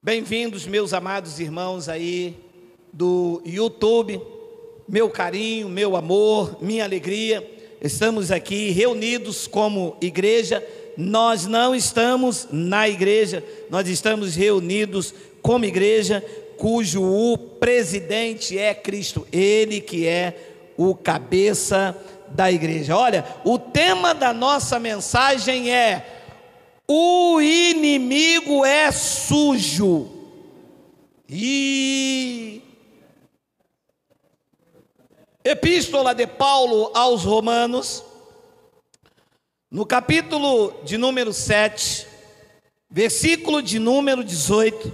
Bem-vindos, meus amados irmãos aí do YouTube, meu carinho, meu amor, minha alegria. Estamos aqui reunidos como igreja. Nós não estamos na igreja, nós estamos reunidos como igreja cujo o presidente é Cristo, ele que é o cabeça da igreja. Olha, o tema da nossa mensagem é o inimigo é sujo. E Epístola de Paulo aos Romanos, no capítulo de número 7, versículo de número 18.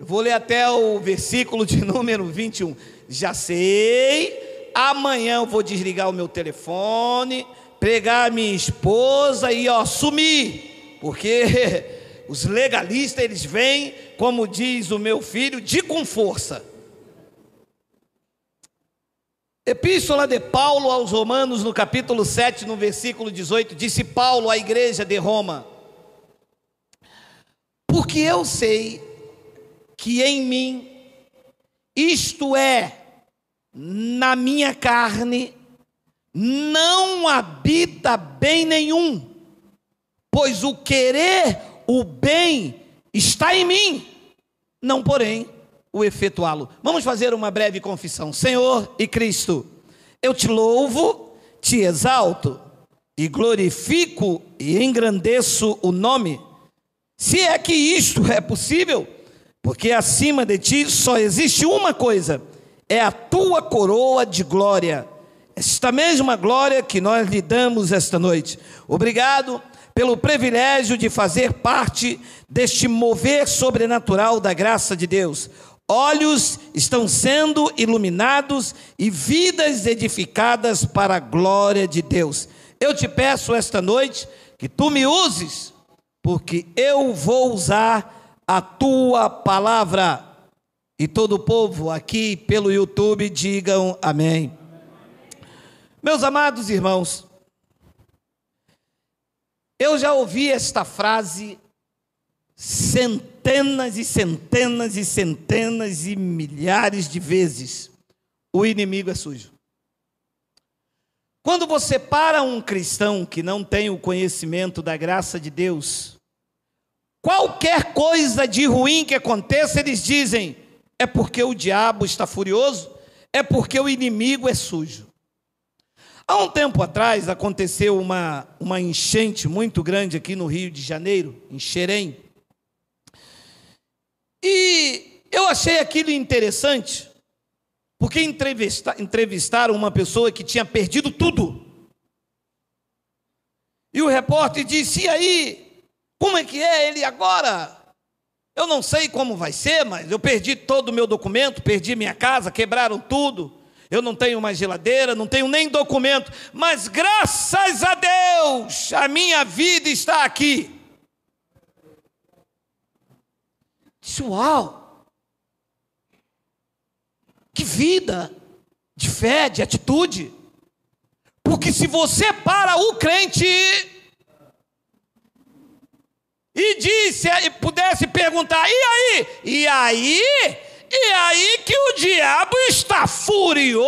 Eu vou ler até o versículo de número 21. Já sei, amanhã eu vou desligar o meu telefone, pregar a minha esposa e ó, sumir porque os legalistas eles vêm, como diz o meu filho, de com força. Epístola de Paulo aos Romanos, no capítulo 7, no versículo 18, disse Paulo à igreja de Roma: Porque eu sei que em mim, isto é, na minha carne, não habita bem nenhum pois o querer o bem está em mim, não porém o efetuá-lo. Vamos fazer uma breve confissão. Senhor e Cristo, eu te louvo, te exalto e glorifico e engrandeço o nome. Se é que isto é possível, porque acima de ti só existe uma coisa: é a tua coroa de glória. Esta mesma glória que nós lhe damos esta noite. Obrigado pelo privilégio de fazer parte deste mover sobrenatural da graça de Deus. Olhos estão sendo iluminados e vidas edificadas para a glória de Deus. Eu te peço esta noite que tu me uses, porque eu vou usar a tua palavra. E todo o povo aqui pelo YouTube digam amém. amém. Meus amados irmãos, eu já ouvi esta frase centenas e centenas e centenas e milhares de vezes: o inimigo é sujo. Quando você para um cristão que não tem o conhecimento da graça de Deus, qualquer coisa de ruim que aconteça, eles dizem: é porque o diabo está furioso, é porque o inimigo é sujo. Há um tempo atrás aconteceu uma, uma enchente muito grande aqui no Rio de Janeiro, em Xerém. E eu achei aquilo interessante, porque entrevista, entrevistaram uma pessoa que tinha perdido tudo. E o repórter disse: E aí, como é que é ele agora? Eu não sei como vai ser, mas eu perdi todo o meu documento, perdi minha casa, quebraram tudo. Eu não tenho mais geladeira, não tenho nem documento, mas graças a Deus, a minha vida está aqui. Disse, uau! Que vida de fé, de atitude. Porque se você para o crente e disse e pudesse perguntar, e aí? E aí? E aí que o diabo está furioso.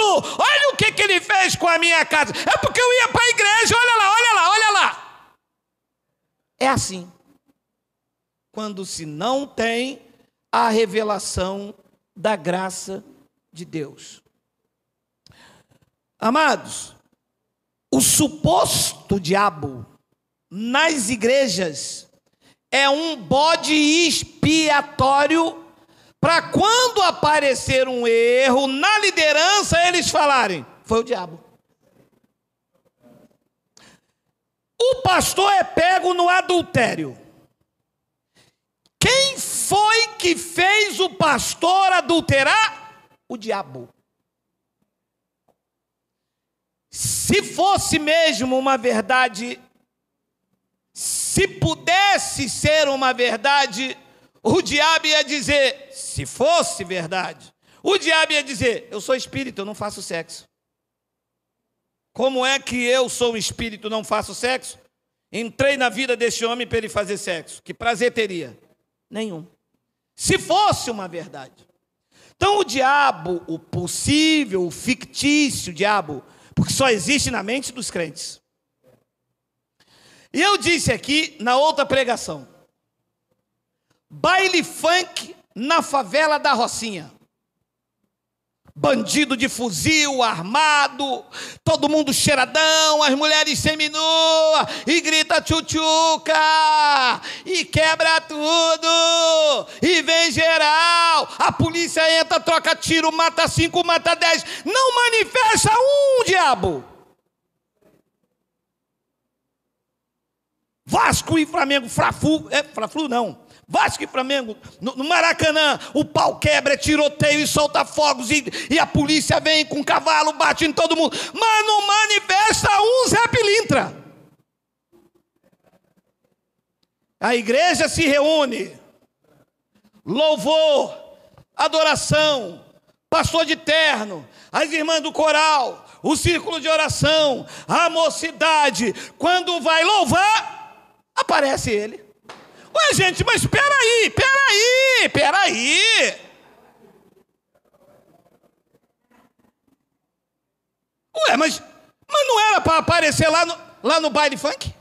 Olha o que, que ele fez com a minha casa. É porque eu ia para a igreja. Olha lá, olha lá, olha lá. É assim. Quando se não tem a revelação da graça de Deus. Amados, o suposto diabo nas igrejas é um bode expiatório para quando aparecer um erro na liderança, eles falarem: foi o diabo. O pastor é pego no adultério. Quem foi que fez o pastor adulterar? O diabo. Se fosse mesmo uma verdade, se pudesse ser uma verdade o diabo ia dizer, se fosse verdade, o diabo ia dizer: eu sou espírito, eu não faço sexo. Como é que eu sou espírito não faço sexo? Entrei na vida deste homem para ele fazer sexo. Que prazer teria? Nenhum. Se fosse uma verdade. Então o diabo, o possível, o fictício diabo, porque só existe na mente dos crentes. E eu disse aqui na outra pregação, Baile funk na favela da Rocinha. Bandido de fuzil, armado, todo mundo cheiradão, as mulheres seminuas e grita tchutchuca, e quebra tudo, e vem geral. A polícia entra, troca tiro, mata cinco, mata dez. Não manifesta um diabo. Vasco e Flamengo, frafu, é frafu não. Vasco e Flamengo, no, no Maracanã, o pau quebra, é tiroteio e solta fogos, e, e a polícia vem com cavalo, bate em todo mundo, mas não manifesta um Zé Pilintra. A igreja se reúne, louvor, adoração, pastor de terno, as irmãs do coral, o círculo de oração, a mocidade, quando vai louvar, aparece ele. Ué, gente, mas peraí, peraí, peraí. Ué, mas, mas não era para aparecer lá no, lá no baile funk?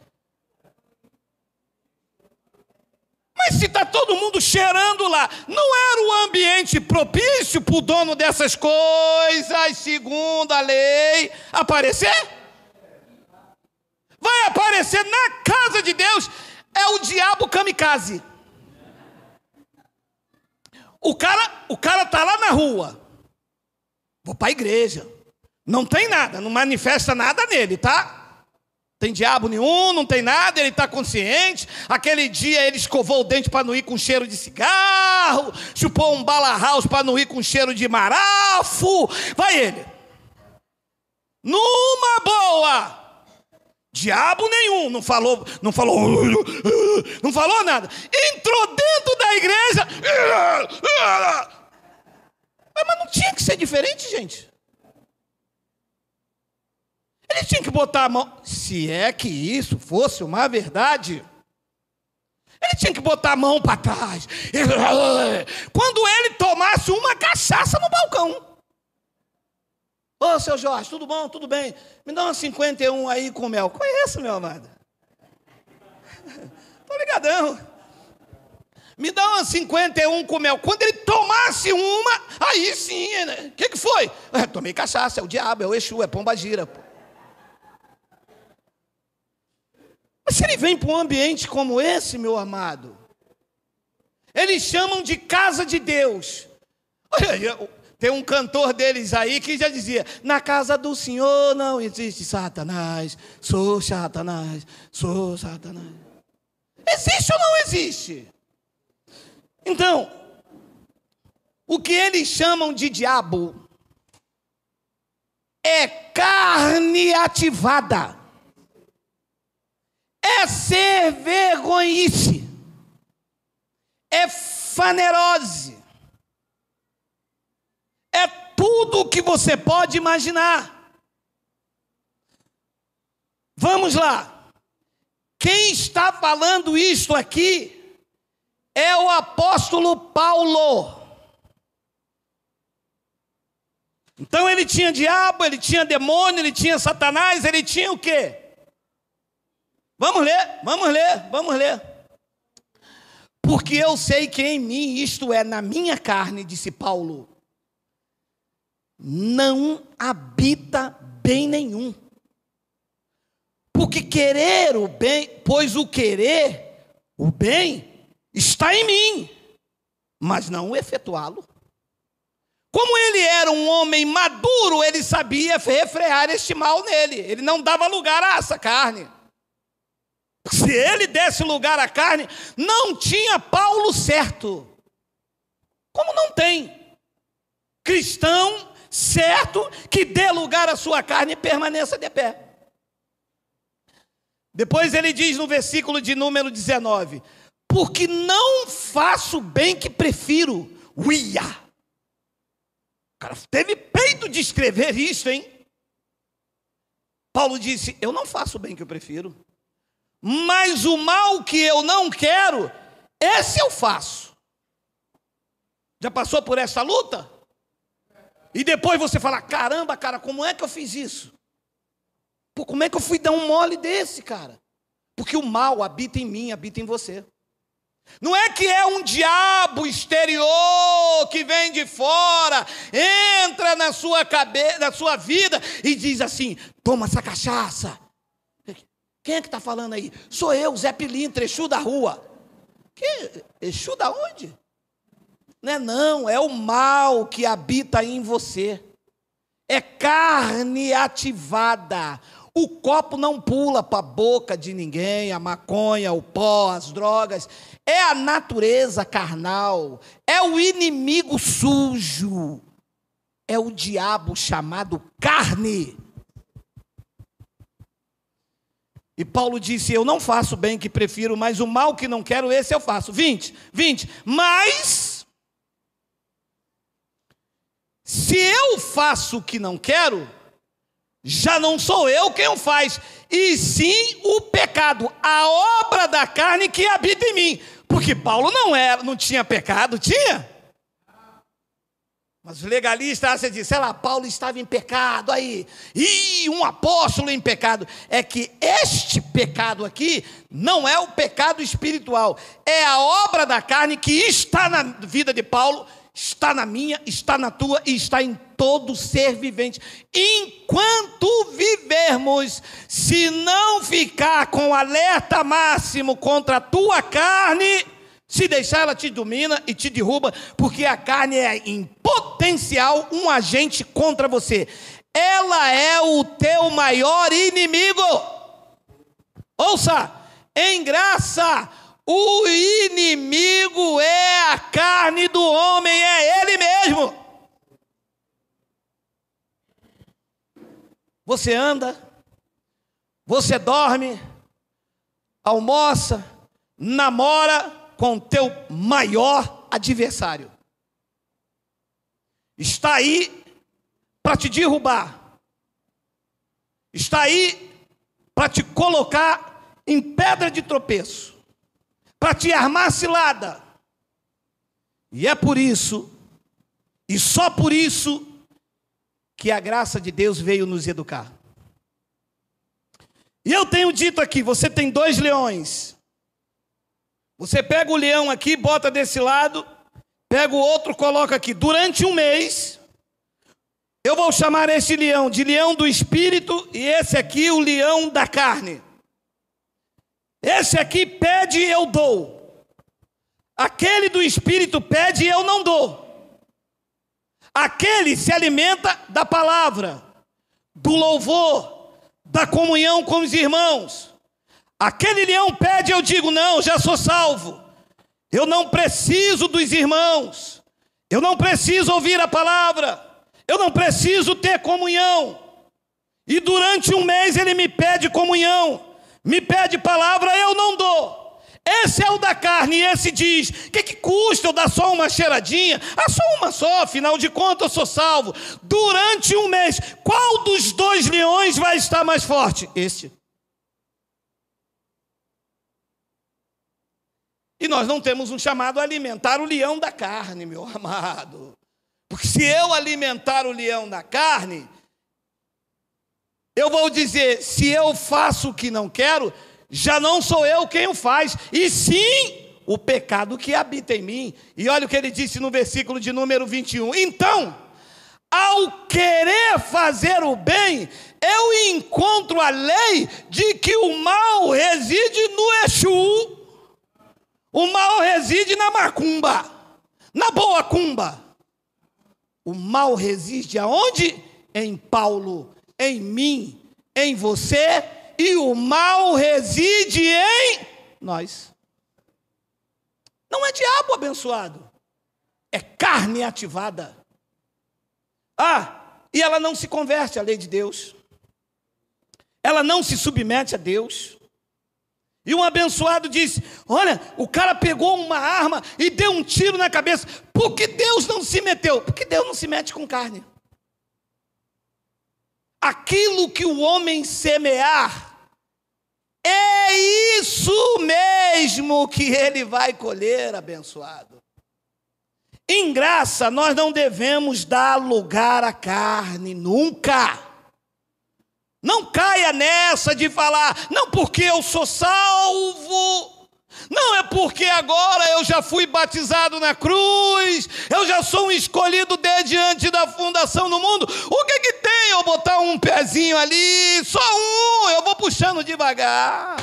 Mas se está todo mundo cheirando lá, não era o ambiente propício para o dono dessas coisas, segundo a lei, aparecer? Vai aparecer na casa de Deus é o diabo kamikaze. O cara, o cara tá lá na rua. Vou para a igreja. Não tem nada, não manifesta nada nele, tá? Tem diabo nenhum, não tem nada, ele está consciente. Aquele dia ele escovou o dente para não ir com cheiro de cigarro, chupou um bala house para não ir com cheiro de marafo. Vai ele. Numa boa! Diabo nenhum, não falou, não falou, não falou nada. Entrou dentro da igreja. Mas não tinha que ser diferente, gente. Ele tinha que botar a mão, se é que isso fosse uma verdade. Ele tinha que botar a mão para trás. Quando ele tomasse uma cachaça no balcão. Ô, oh, seu Jorge, tudo bom? Tudo bem? Me dá uma 51 aí com mel. Conheço, é meu amado. Tô ligadão. Me dá uma 51 com mel. Quando ele tomasse uma, aí sim, né? O que, que foi? Eu é, tomei cachaça, é o diabo, é o Exu, é pomba gira. Pô. Mas se ele vem para um ambiente como esse, meu amado, eles chamam de casa de Deus. Olha aí, tem um cantor deles aí que já dizia: Na casa do Senhor não existe Satanás, sou Satanás, sou Satanás. Existe ou não existe? Então, o que eles chamam de diabo é carne ativada, é ser vergonhice, é fanerose, tudo o que você pode imaginar. Vamos lá. Quem está falando isto aqui é o apóstolo Paulo. Então ele tinha diabo, ele tinha demônio, ele tinha Satanás, ele tinha o quê? Vamos ler, vamos ler, vamos ler. Porque eu sei que em mim, isto é, na minha carne, disse Paulo, não habita bem nenhum. Porque querer o bem, pois o querer, o bem, está em mim, mas não efetuá-lo. Como ele era um homem maduro, ele sabia refrear este mal nele. Ele não dava lugar a essa carne. Se ele desse lugar à carne, não tinha Paulo certo. Como não tem? Cristão certo que dê lugar à sua carne e permaneça de pé. Depois ele diz no versículo de número 19: Porque não faço o bem que prefiro, uia. O cara teve peito de escrever isso, hein? Paulo disse: Eu não faço o bem que eu prefiro, mas o mal que eu não quero, esse eu faço. Já passou por essa luta? E depois você fala: caramba, cara, como é que eu fiz isso? Pô, como é que eu fui dar um mole desse, cara? Porque o mal habita em mim, habita em você. Não é que é um diabo exterior que vem de fora, entra na sua cabeça, na sua vida e diz assim: toma essa cachaça. Quem é que está falando aí? Sou eu, Zé Pilintra, Exu da rua. Que? Exu da onde? Não é não, é o mal que habita em você. É carne ativada. O copo não pula para a boca de ninguém, a maconha, o pó, as drogas. É a natureza carnal, é o inimigo sujo, é o diabo chamado carne. E Paulo disse: Eu não faço bem que prefiro, mas o mal que não quero, esse eu faço. 20, 20. Mas se eu faço o que não quero, já não sou eu quem o faz, e sim o pecado, a obra da carne que habita em mim. Porque Paulo não era, não tinha pecado, tinha? Mas o legalista, você disse, sei lá, Paulo estava em pecado aí, e um apóstolo em pecado. É que este pecado aqui não é o pecado espiritual, é a obra da carne que está na vida de Paulo está na minha, está na tua e está em todo ser vivente. Enquanto vivermos, se não ficar com alerta máximo contra a tua carne, se deixar ela te domina e te derruba, porque a carne é em potencial um agente contra você. Ela é o teu maior inimigo. Ouça, em graça, o inimigo é a carne do homem, é ele mesmo. Você anda, você dorme, almoça, namora com teu maior adversário. Está aí para te derrubar. Está aí para te colocar em pedra de tropeço para te armar cilada. E é por isso, e só por isso, que a graça de Deus veio nos educar. E eu tenho dito aqui: você tem dois leões. Você pega o leão aqui, bota desse lado, pega o outro, coloca aqui. Durante um mês, eu vou chamar esse leão de leão do espírito e esse aqui o leão da carne. Esse aqui pede e eu dou. Aquele do espírito pede e eu não dou. Aquele se alimenta da palavra, do louvor, da comunhão com os irmãos. Aquele leão pede, eu digo: não, já sou salvo. Eu não preciso dos irmãos. Eu não preciso ouvir a palavra. Eu não preciso ter comunhão. E durante um mês ele me pede comunhão me pede palavra, eu não dou. Esse é o da carne, e esse diz: que que custa eu dar só uma cheiradinha? Ah, só uma só, afinal de contas eu sou salvo. Durante um mês, qual dos dois leões vai estar mais forte? Este. E nós não temos um chamado a alimentar o leão da carne, meu amado. Porque se eu alimentar o leão da carne, eu vou dizer: se eu faço o que não quero, já não sou eu quem o faz, e sim o pecado que habita em mim. E olha o que ele disse no versículo de número 21. Então, ao querer fazer o bem, eu encontro a lei de que o mal reside no Exu, o mal reside na macumba, na boa cumba. O mal reside aonde? Em Paulo em mim, em você, e o mal reside em nós. Não é diabo abençoado, é carne ativada. Ah, e ela não se converte à lei de Deus, ela não se submete a Deus. E um abençoado disse: Olha, o cara pegou uma arma e deu um tiro na cabeça. Por que Deus não se meteu? Porque Deus não se mete com carne aquilo que o homem semear, é isso mesmo que ele vai colher, abençoado. Em graça, nós não devemos dar lugar à carne, nunca. Não caia nessa de falar, não porque eu sou salvo, não é porque agora eu já fui batizado na cruz, eu já sou um escolhido desde antes da fundação do mundo. O que que tem eu botar um pezinho ali, só um, eu vou puxando devagar.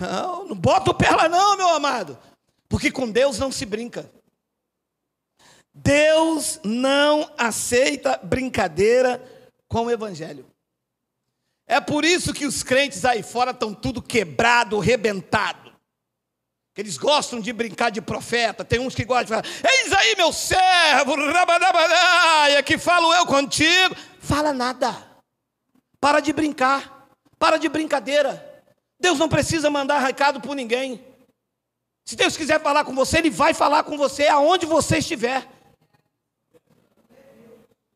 Não, não bota o pé lá não, meu amado. Porque com Deus não se brinca. Deus não aceita brincadeira com o evangelho. É por isso que os crentes aí fora estão tudo quebrado, rebentado. Que eles gostam de brincar de profeta. Tem uns que gostam de falar: Eis aí, meu servo, rabadabadaia, é que falo eu contigo. Fala nada. Para de brincar. Para de brincadeira. Deus não precisa mandar recado por ninguém. Se Deus quiser falar com você, Ele vai falar com você aonde você estiver.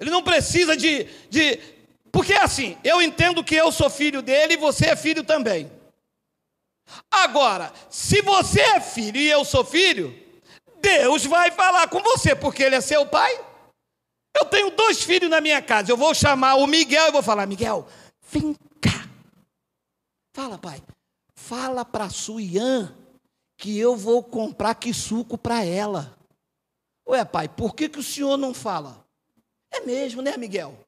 Ele não precisa de, de, porque é assim, eu entendo que eu sou filho dele e você é filho também. Agora, se você é filho e eu sou filho, Deus vai falar com você, porque ele é seu pai. Eu tenho dois filhos na minha casa. Eu vou chamar o Miguel e vou falar: Miguel, vem cá. Fala, pai. Fala para a Suian que eu vou comprar que suco para ela. Ué, pai, por que, que o senhor não fala? É mesmo, né, Miguel?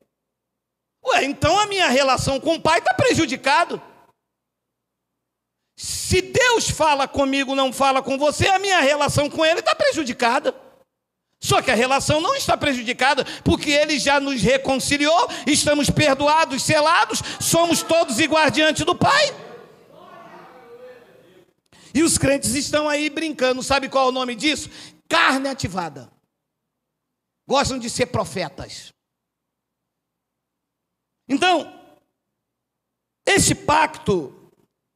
Ué, então a minha relação com o pai está prejudicado. Se Deus fala comigo, não fala com você, a minha relação com ele está prejudicada. Só que a relação não está prejudicada, porque ele já nos reconciliou, estamos perdoados, selados, somos todos iguais diante do Pai. E os crentes estão aí brincando, sabe qual é o nome disso? Carne ativada. Gostam de ser profetas. Então, esse pacto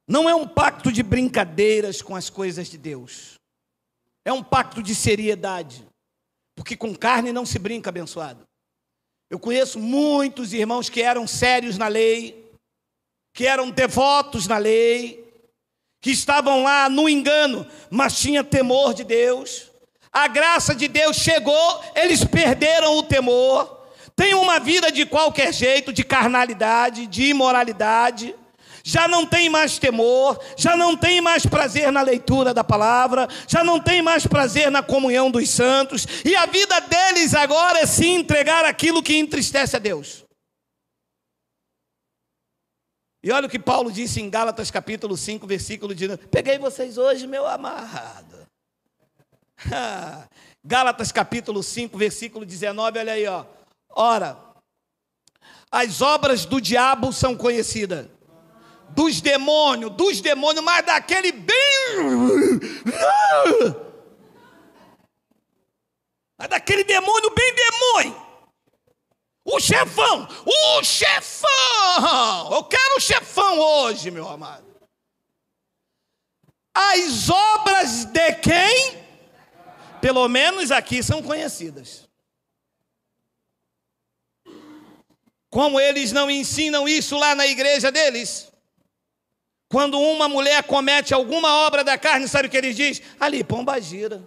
não é um pacto de brincadeiras com as coisas de Deus. É um pacto de seriedade. Porque com carne não se brinca, abençoado. Eu conheço muitos irmãos que eram sérios na lei, que eram devotos na lei, que estavam lá no engano, mas tinha temor de Deus. A graça de Deus chegou, eles perderam o temor tem uma vida de qualquer jeito, de carnalidade, de imoralidade, já não tem mais temor, já não tem mais prazer na leitura da palavra, já não tem mais prazer na comunhão dos santos, e a vida deles agora é se entregar aquilo que entristece a Deus. E olha o que Paulo disse em Gálatas capítulo 5, versículo de Peguei vocês hoje, meu amado. Gálatas capítulo 5, versículo 19, olha aí, ó. Ora, as obras do diabo são conhecidas. Dos demônios, dos demônios, mas daquele bem. Mas daquele demônio bem demônio. O chefão, o chefão. Eu quero o chefão hoje, meu amado. As obras de quem? Pelo menos aqui são conhecidas. Como eles não ensinam isso lá na igreja deles? Quando uma mulher comete alguma obra da carne, sabe o que eles diz? Ali, pomba gira.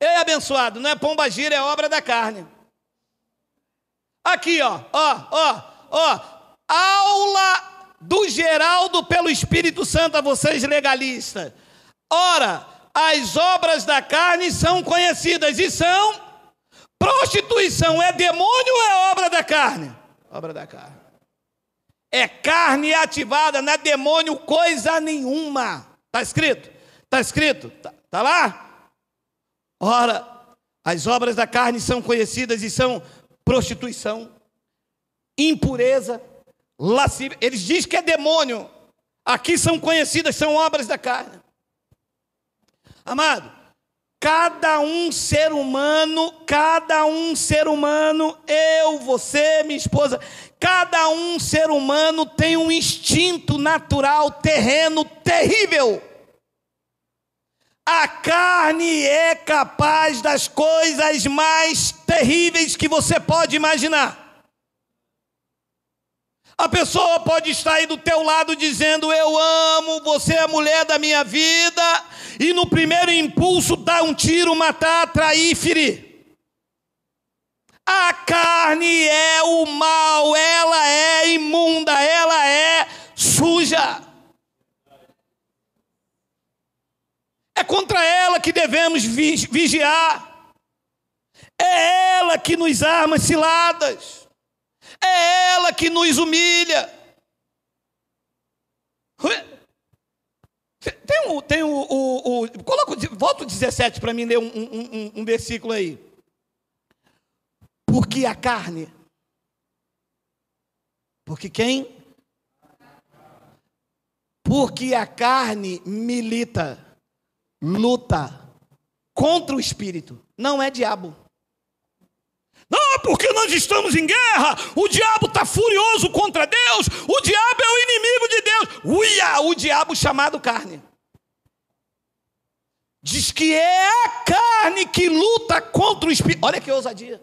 Ei, abençoado, não é pomba gira, é obra da carne. Aqui, ó, ó, ó, ó. Aula do Geraldo pelo Espírito Santo a vocês legalistas. Ora, as obras da carne são conhecidas e são Prostituição é demônio ou é obra da carne? Obra da carne. É carne ativada, não é demônio coisa nenhuma. Está escrito? Está escrito? Está tá lá? Ora, as obras da carne são conhecidas e são prostituição, impureza, lascívia. Eles dizem que é demônio. Aqui são conhecidas, são obras da carne. Amado, Cada um ser humano, cada um ser humano, eu, você, minha esposa, cada um ser humano tem um instinto natural terreno terrível. A carne é capaz das coisas mais terríveis que você pode imaginar. A pessoa pode estar aí do teu lado dizendo: Eu amo, você é a mulher da minha vida, e no primeiro impulso dá um tiro, matar, trair, ferir. A carne é o mal, ela é imunda, ela é suja. É contra ela que devemos vigiar. É ela que nos arma ciladas. É ela que nos humilha. Tem, um, tem o, o. o, coloca, volta o 17 para mim ler um, um, um versículo aí. Porque a carne. Porque quem? Porque a carne milita, luta contra o espírito. Não é diabo. Não, ah, porque nós estamos em guerra, o diabo está furioso contra Deus, o diabo é o inimigo de Deus. Uia, o diabo chamado carne. Diz que é a carne que luta contra o espírito. Olha que ousadia.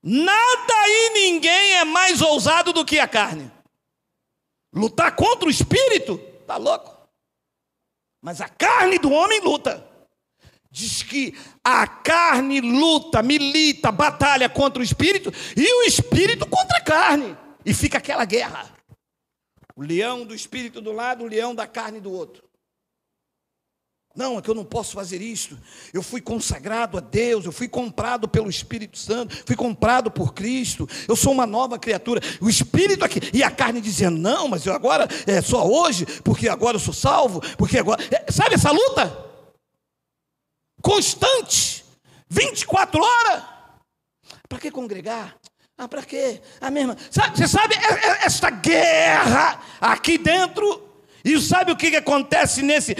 Nada e ninguém é mais ousado do que a carne. Lutar contra o espírito? Tá louco? Mas a carne do homem luta. Diz que a carne luta, milita, batalha contra o espírito e o espírito contra a carne. E fica aquela guerra. O leão do espírito do lado, o leão da carne do outro. Não, é que eu não posso fazer isso. Eu fui consagrado a Deus, eu fui comprado pelo Espírito Santo, fui comprado por Cristo, eu sou uma nova criatura. O Espírito aqui, e a carne dizendo, não, mas eu agora, é só hoje, porque agora eu sou salvo, porque agora. É, sabe essa luta? constante, 24 horas. Para que congregar? Ah, para quê? Ah, mesma. Sabe, você sabe é, é, esta guerra aqui dentro? E sabe o que, que acontece nesse,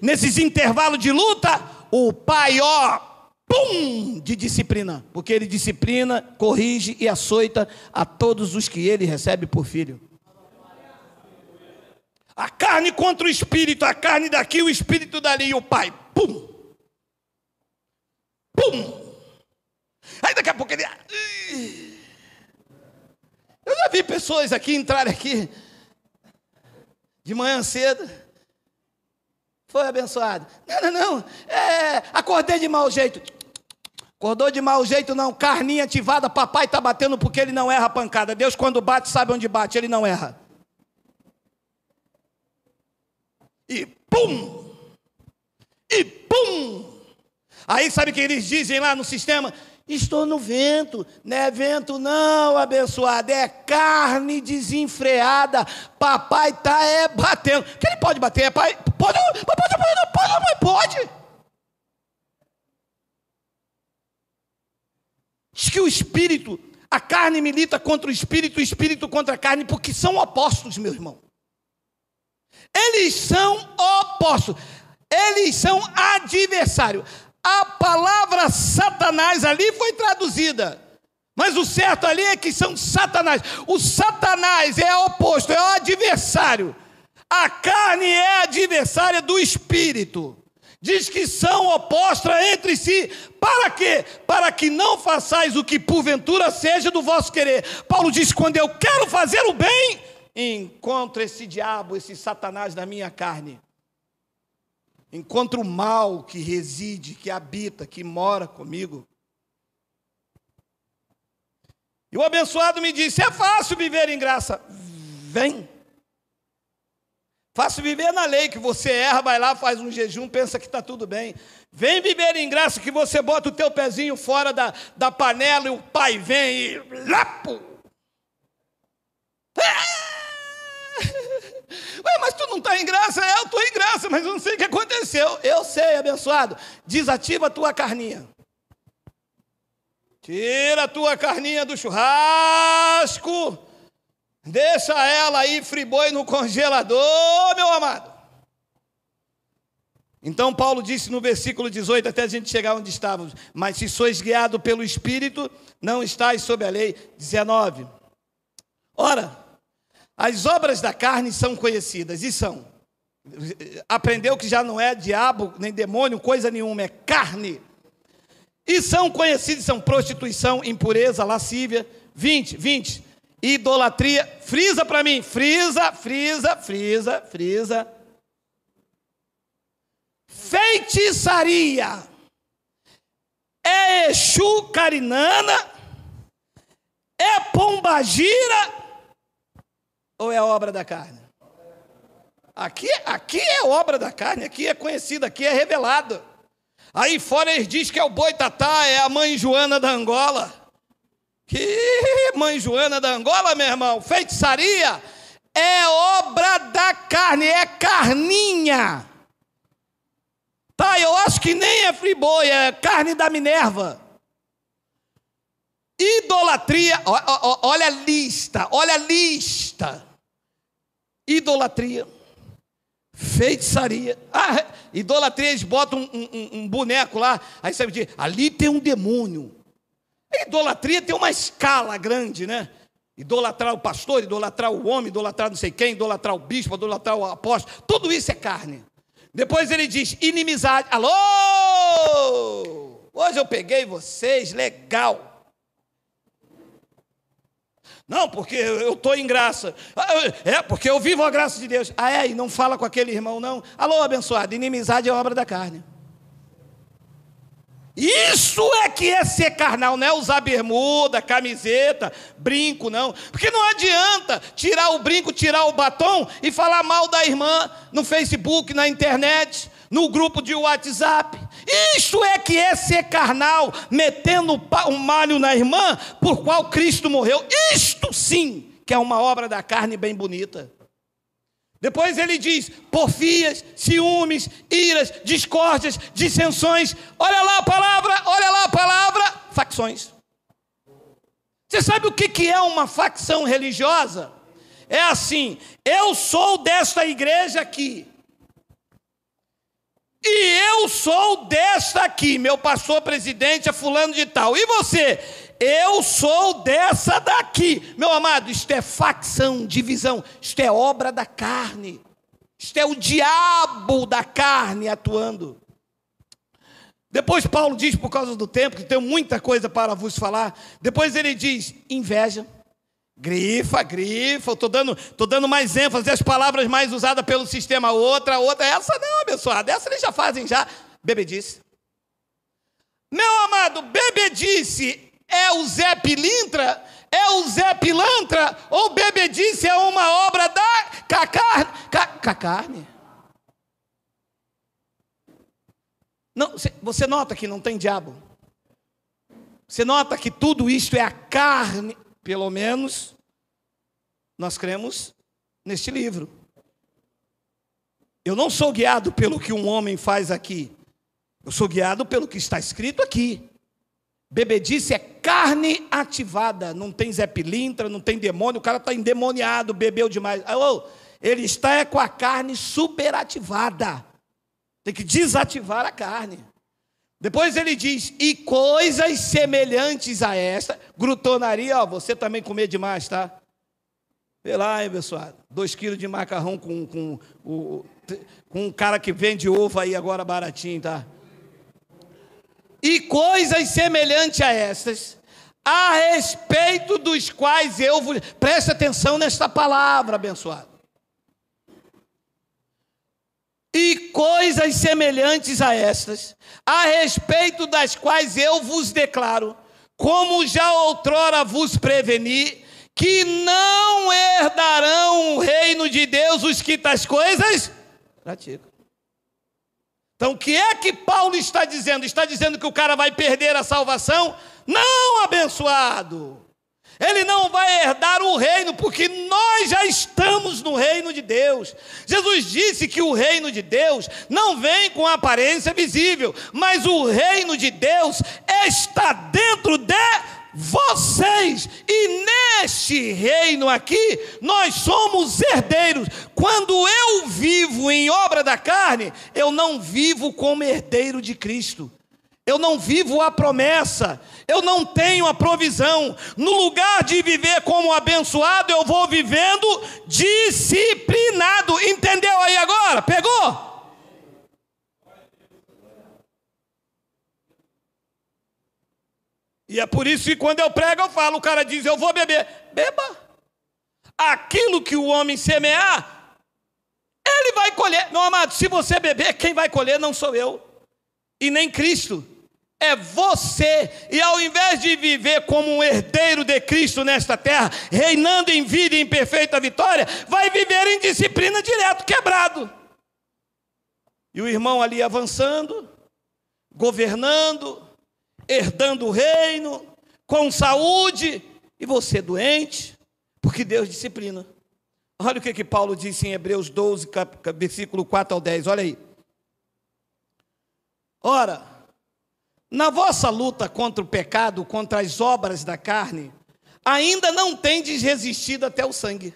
nesses intervalos de luta? O pai, ó, pum, de disciplina. Porque ele disciplina, corrige e açoita a todos os que ele recebe por filho. A carne contra o espírito, a carne daqui, o espírito dali, e o pai, pum. Pum! Aí daqui a pouco ele. Eu já vi pessoas aqui entrarem aqui de manhã cedo. Foi abençoado. Não, não, não. É, acordei de mau jeito. Acordou de mau jeito, não. Carninha ativada, papai está batendo porque ele não erra a pancada. Deus, quando bate, sabe onde bate, ele não erra. E pum! E pum! Aí sabe o que eles dizem lá no sistema? Estou no vento, não é vento não, abençoado, é carne desenfreada, papai tá é batendo. Que ele pode bater, é pai? Pode, pode, pode, pode, pode. Diz que o espírito, a carne milita contra o espírito, o espírito contra a carne, porque são opostos, meu irmão. Eles são opostos. Eles são adversários. A palavra Satanás ali foi traduzida. Mas o certo ali é que são Satanás. O Satanás é o oposto, é o adversário. A carne é adversária do espírito. Diz que são opostas entre si. Para quê? Para que não façais o que porventura seja do vosso querer. Paulo diz: quando eu quero fazer o bem, encontro esse diabo, esse Satanás na minha carne encontro o mal que reside, que habita, que mora comigo. E o abençoado me disse: é fácil viver em graça. Vem. Fácil viver na lei, que você erra, vai lá, faz um jejum, pensa que está tudo bem. Vem viver em graça, que você bota o teu pezinho fora da, da panela e o pai vem e. Lapo! Ah! Ué, mas tu não está em graça? É, eu estou em graça, mas eu não sei o que aconteceu. Eu sei, abençoado. Desativa a tua carninha. Tira a tua carninha do churrasco. Deixa ela aí friboi no congelador, meu amado. Então Paulo disse no versículo 18, até a gente chegar onde estávamos, mas se sois guiado pelo Espírito, não estáis sob a lei. 19. Ora, as obras da carne são conhecidas e são. Aprendeu que já não é diabo nem demônio, coisa nenhuma, é carne. E são conhecidas, são prostituição, impureza, lascívia. 20, 20. Idolatria. Frisa para mim, frisa, frisa, frisa, frisa. Feitiçaria. É Exu Carinana. É Pombagira ou é obra da carne? Aqui, aqui é obra da carne, aqui é conhecido, aqui é revelado. Aí fora eles dizem que é o Boi tatá, é a mãe Joana da Angola. Que mãe Joana da Angola, meu irmão, feitiçaria é obra da carne, é carninha. Tá, eu acho que nem é friboi, é carne da Minerva. Idolatria, olha a lista, olha a lista. Idolatria, feitiçaria. Ah, idolatria, eles botam um, um, um boneco lá, aí sabe diz, ali tem um demônio. idolatria tem uma escala grande, né? Idolatrar o pastor, idolatrar o homem, idolatrar não sei quem, idolatrar o bispo, idolatrar o apóstolo, tudo isso é carne. Depois ele diz: inimizade. Alô! Hoje eu peguei vocês, legal. Não, porque eu estou em graça. Ah, é, porque eu vivo a graça de Deus. Ah, é? E não fala com aquele irmão, não? Alô, abençoado, inimizade é obra da carne. Isso é que é ser carnal, não é usar bermuda, camiseta, brinco, não. Porque não adianta tirar o brinco, tirar o batom e falar mal da irmã no Facebook, na internet, no grupo de WhatsApp. Isto é que é ser carnal, metendo um malho na irmã, por qual Cristo morreu. Isto sim que é uma obra da carne bem bonita. Depois ele diz: porfias, ciúmes, iras, discórdias, dissensões. Olha lá a palavra, olha lá a palavra, facções. Você sabe o que é uma facção religiosa? É assim: eu sou desta igreja aqui, e eu sou desta aqui, meu pastor presidente é fulano de tal. E você? Eu sou dessa daqui. Meu amado, isto é facção, divisão, isto é obra da carne. Isto é o diabo da carne atuando. Depois Paulo diz, por causa do tempo, que tenho muita coisa para vos falar. Depois ele diz: inveja, Grifa, grifa, estou dando, tô dando mais ênfase às palavras mais usadas pelo sistema. Outra, outra, essa não, abençoada. Essa eles já fazem já. Bebedice. Meu amado, bebedice é o Zé Pilintra? É o Zé Pilantra? Ou bebedice é uma obra da cacarne? Ca, cacarne? Não, você nota que não tem diabo. Você nota que tudo isto é a carne, pelo menos nós cremos neste livro. Eu não sou guiado pelo que um homem faz aqui. Eu sou guiado pelo que está escrito aqui. Bebedice é carne ativada. Não tem Zé Pilintra, não tem demônio. O cara está endemoniado, bebeu demais. Ah, ele está é com a carne superativada. Tem que desativar a carne. Depois ele diz: e coisas semelhantes a esta, grutonaria, ó, você também comer demais, tá? Vê lá, hein, pessoal? Dois quilos de macarrão com, com, com, com um cara que vende ovo aí agora baratinho, tá? E coisas semelhantes a estas, a respeito dos quais eu vou... Preste atenção nesta palavra, abençoado e coisas semelhantes a estas, a respeito das quais eu vos declaro, como já outrora vos preveni, que não herdarão o reino de Deus os que tais coisas praticam. Então, o que é que Paulo está dizendo? Está dizendo que o cara vai perder a salvação? Não, abençoado. Ele não vai herdar o reino, porque nós já estamos no reino de Deus. Jesus disse que o reino de Deus não vem com aparência visível, mas o reino de Deus está dentro de vocês. E neste reino aqui, nós somos herdeiros. Quando eu vivo em obra da carne, eu não vivo como herdeiro de Cristo eu não vivo a promessa, eu não tenho a provisão. No lugar de viver como abençoado, eu vou vivendo disciplinado. Entendeu aí agora? Pegou? E é por isso que quando eu prego, eu falo, o cara diz, eu vou beber. Beba. Aquilo que o homem semear, ele vai colher. Meu amado, se você beber, quem vai colher não sou eu, e nem Cristo. É você, e ao invés de viver como um herdeiro de Cristo nesta terra, reinando em vida e em perfeita vitória, vai viver em disciplina direto, quebrado. E o irmão ali avançando, governando, herdando o reino, com saúde, e você doente, porque Deus disciplina. Olha o que, que Paulo disse em Hebreus 12, versículo 4 ao 10, olha aí. Ora, na vossa luta contra o pecado, contra as obras da carne, ainda não tendes resistido até o sangue.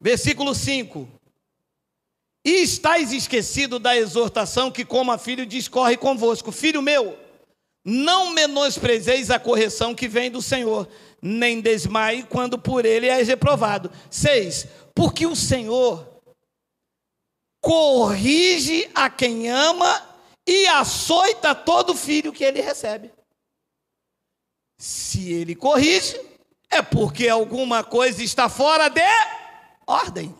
Versículo 5. E estáis esquecido da exortação que, como a filho, discorre convosco. Filho meu, não menosprezeis a correção que vem do Senhor, nem desmaie quando por ele és reprovado. 6. Porque o Senhor corrige a quem ama e açoita todo filho que ele recebe. Se ele corrige, é porque alguma coisa está fora de ordem.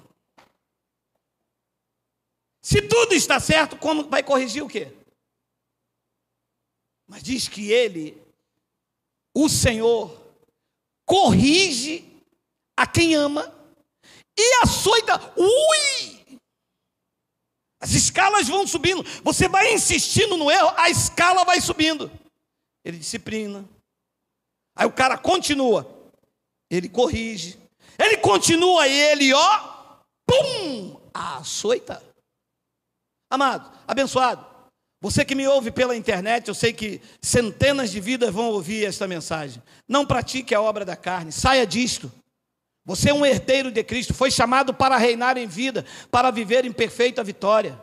Se tudo está certo, como vai corrigir o quê? Mas diz que ele, o Senhor, corrige a quem ama e açoita. Ui! As escalas vão subindo. Você vai insistindo no erro, é? a escala vai subindo. Ele disciplina. Aí o cara continua. Ele corrige. Ele continua e ele, ó, pum, açoita. Amado, abençoado, você que me ouve pela internet, eu sei que centenas de vidas vão ouvir esta mensagem. Não pratique a obra da carne, saia disto. Você é um herdeiro de Cristo, foi chamado para reinar em vida, para viver em perfeita vitória.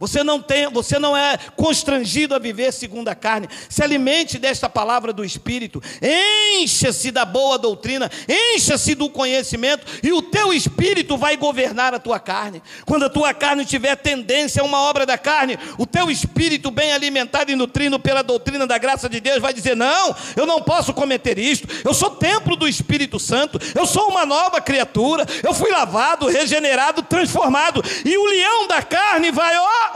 Você não tem, você não é constrangido a viver segundo a carne. Se alimente desta palavra do Espírito. Encha-se da boa doutrina, encha-se do conhecimento e o teu espírito vai governar a tua carne. Quando a tua carne tiver tendência a uma obra da carne, o teu espírito bem alimentado e nutrido pela doutrina da graça de Deus vai dizer: "Não, eu não posso cometer isto. Eu sou templo do Espírito Santo. Eu sou uma nova criatura. Eu fui lavado, regenerado, transformado. E o leão da carne vai ó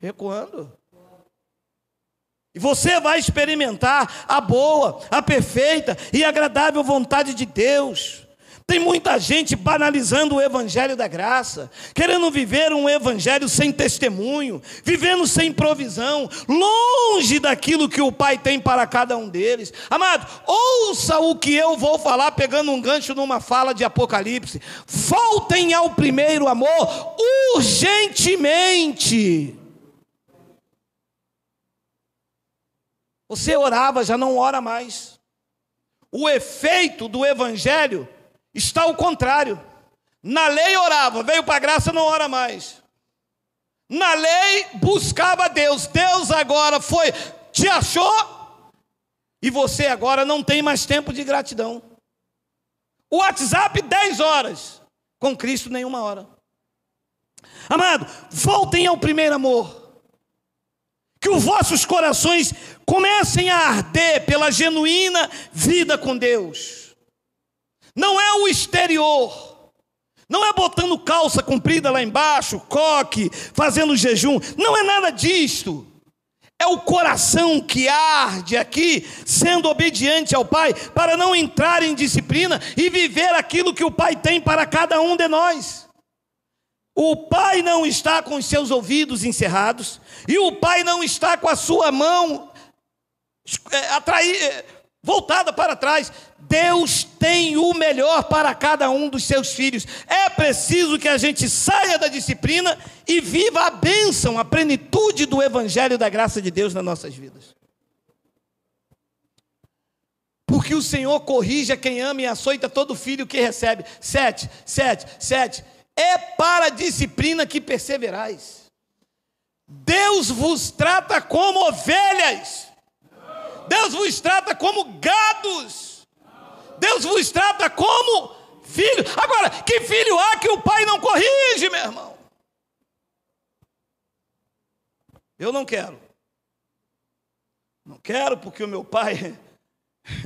recuando. E você vai experimentar a boa, a perfeita e agradável vontade de Deus. Tem muita gente banalizando o evangelho da graça, querendo viver um evangelho sem testemunho, vivendo sem provisão, longe daquilo que o Pai tem para cada um deles. Amado, ouça o que eu vou falar, pegando um gancho numa fala de Apocalipse. Voltem ao primeiro amor urgentemente. Você orava, já não ora mais. O efeito do evangelho está ao contrário. Na lei orava, veio para a graça, não ora mais. Na lei buscava Deus, Deus agora foi, te achou, e você agora não tem mais tempo de gratidão. O WhatsApp, 10 horas, com Cristo, nenhuma hora. Amado, voltem ao primeiro amor que os vossos corações comecem a arder pela genuína vida com Deus. Não é o exterior, não é botando calça comprida lá embaixo, coque, fazendo jejum, não é nada disto. É o coração que arde aqui, sendo obediente ao Pai, para não entrar em disciplina e viver aquilo que o Pai tem para cada um de nós. O pai não está com os seus ouvidos encerrados, e o pai não está com a sua mão é, atrair, é, voltada para trás. Deus tem o melhor para cada um dos seus filhos. É preciso que a gente saia da disciplina e viva a bênção, a plenitude do Evangelho e da graça de Deus nas nossas vidas. Porque o Senhor corrige a quem ama e açoita todo filho que recebe. Sete, sete, sete é para a disciplina que perseverais. Deus vos trata como ovelhas. Deus vos trata como gados. Deus vos trata como filho. Agora, que filho há que o pai não corrige, meu irmão? Eu não quero. Não quero porque o meu pai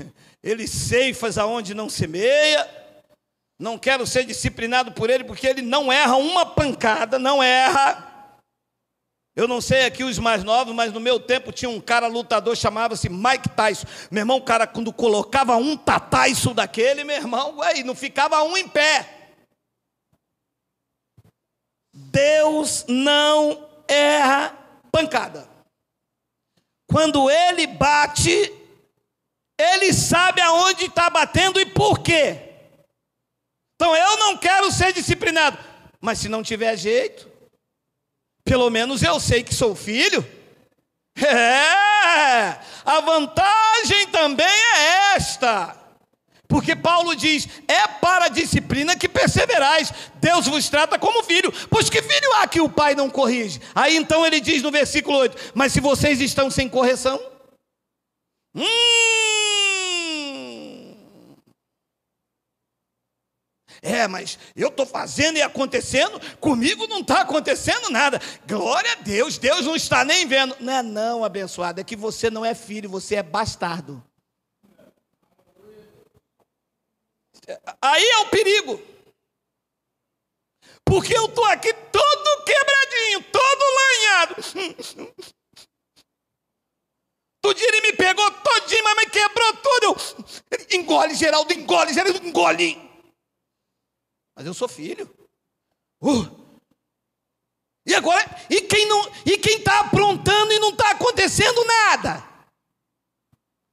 ele ceifas aonde não semeia não quero ser disciplinado por ele, porque ele não erra uma pancada, não erra. Eu não sei aqui os mais novos, mas no meu tempo tinha um cara lutador, chamava-se Mike Tyson. Meu irmão, o cara, quando colocava um tataiço daquele, meu irmão, aí não ficava um em pé. Deus não erra pancada. Quando ele bate, ele sabe aonde está batendo e por quê. Então eu não quero ser disciplinado. Mas se não tiver jeito, pelo menos eu sei que sou filho. É! A vantagem também é esta. Porque Paulo diz: é para a disciplina que perseverais. Deus vos trata como filho. Pois que filho há que o pai não corrige? Aí então ele diz no versículo 8: Mas se vocês estão sem correção, hum, É, mas eu estou fazendo e acontecendo, comigo não está acontecendo nada. Glória a Deus, Deus não está nem vendo. Não é não, abençoado, é que você não é filho, você é bastardo. Aí é o perigo. Porque eu estou aqui todo quebradinho, todo lanhado. Tudinho ele me pegou todinho, mas me quebrou tudo. Eu... Engole, Geraldo, engole, Geraldo, engole. Mas eu sou filho. Uh! E agora, e quem não, e quem está aprontando e não está acontecendo nada?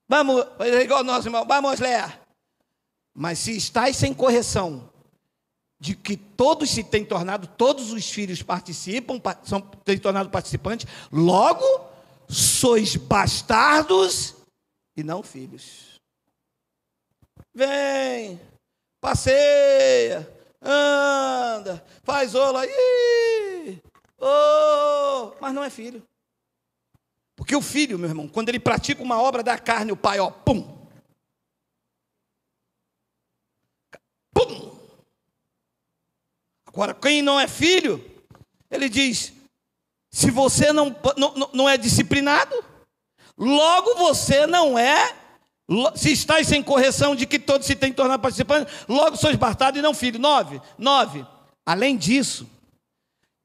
Vamos, é igual nosso irmão, vamos ler. Mas se estáis sem correção, de que todos se têm tornado, todos os filhos participam, são têm tornado participantes, logo sois bastardos e não filhos. Vem, passeia, anda, faz ola, ih, oh, mas não é filho. Porque o filho, meu irmão, quando ele pratica uma obra da carne, o pai, ó, pum, pum. Agora, quem não é filho, ele diz: se você não, não, não é disciplinado, logo você não é se estáis sem correção de que todos se têm tornado participantes, logo sois bastardo e não filho. Nove, nove. Além disso,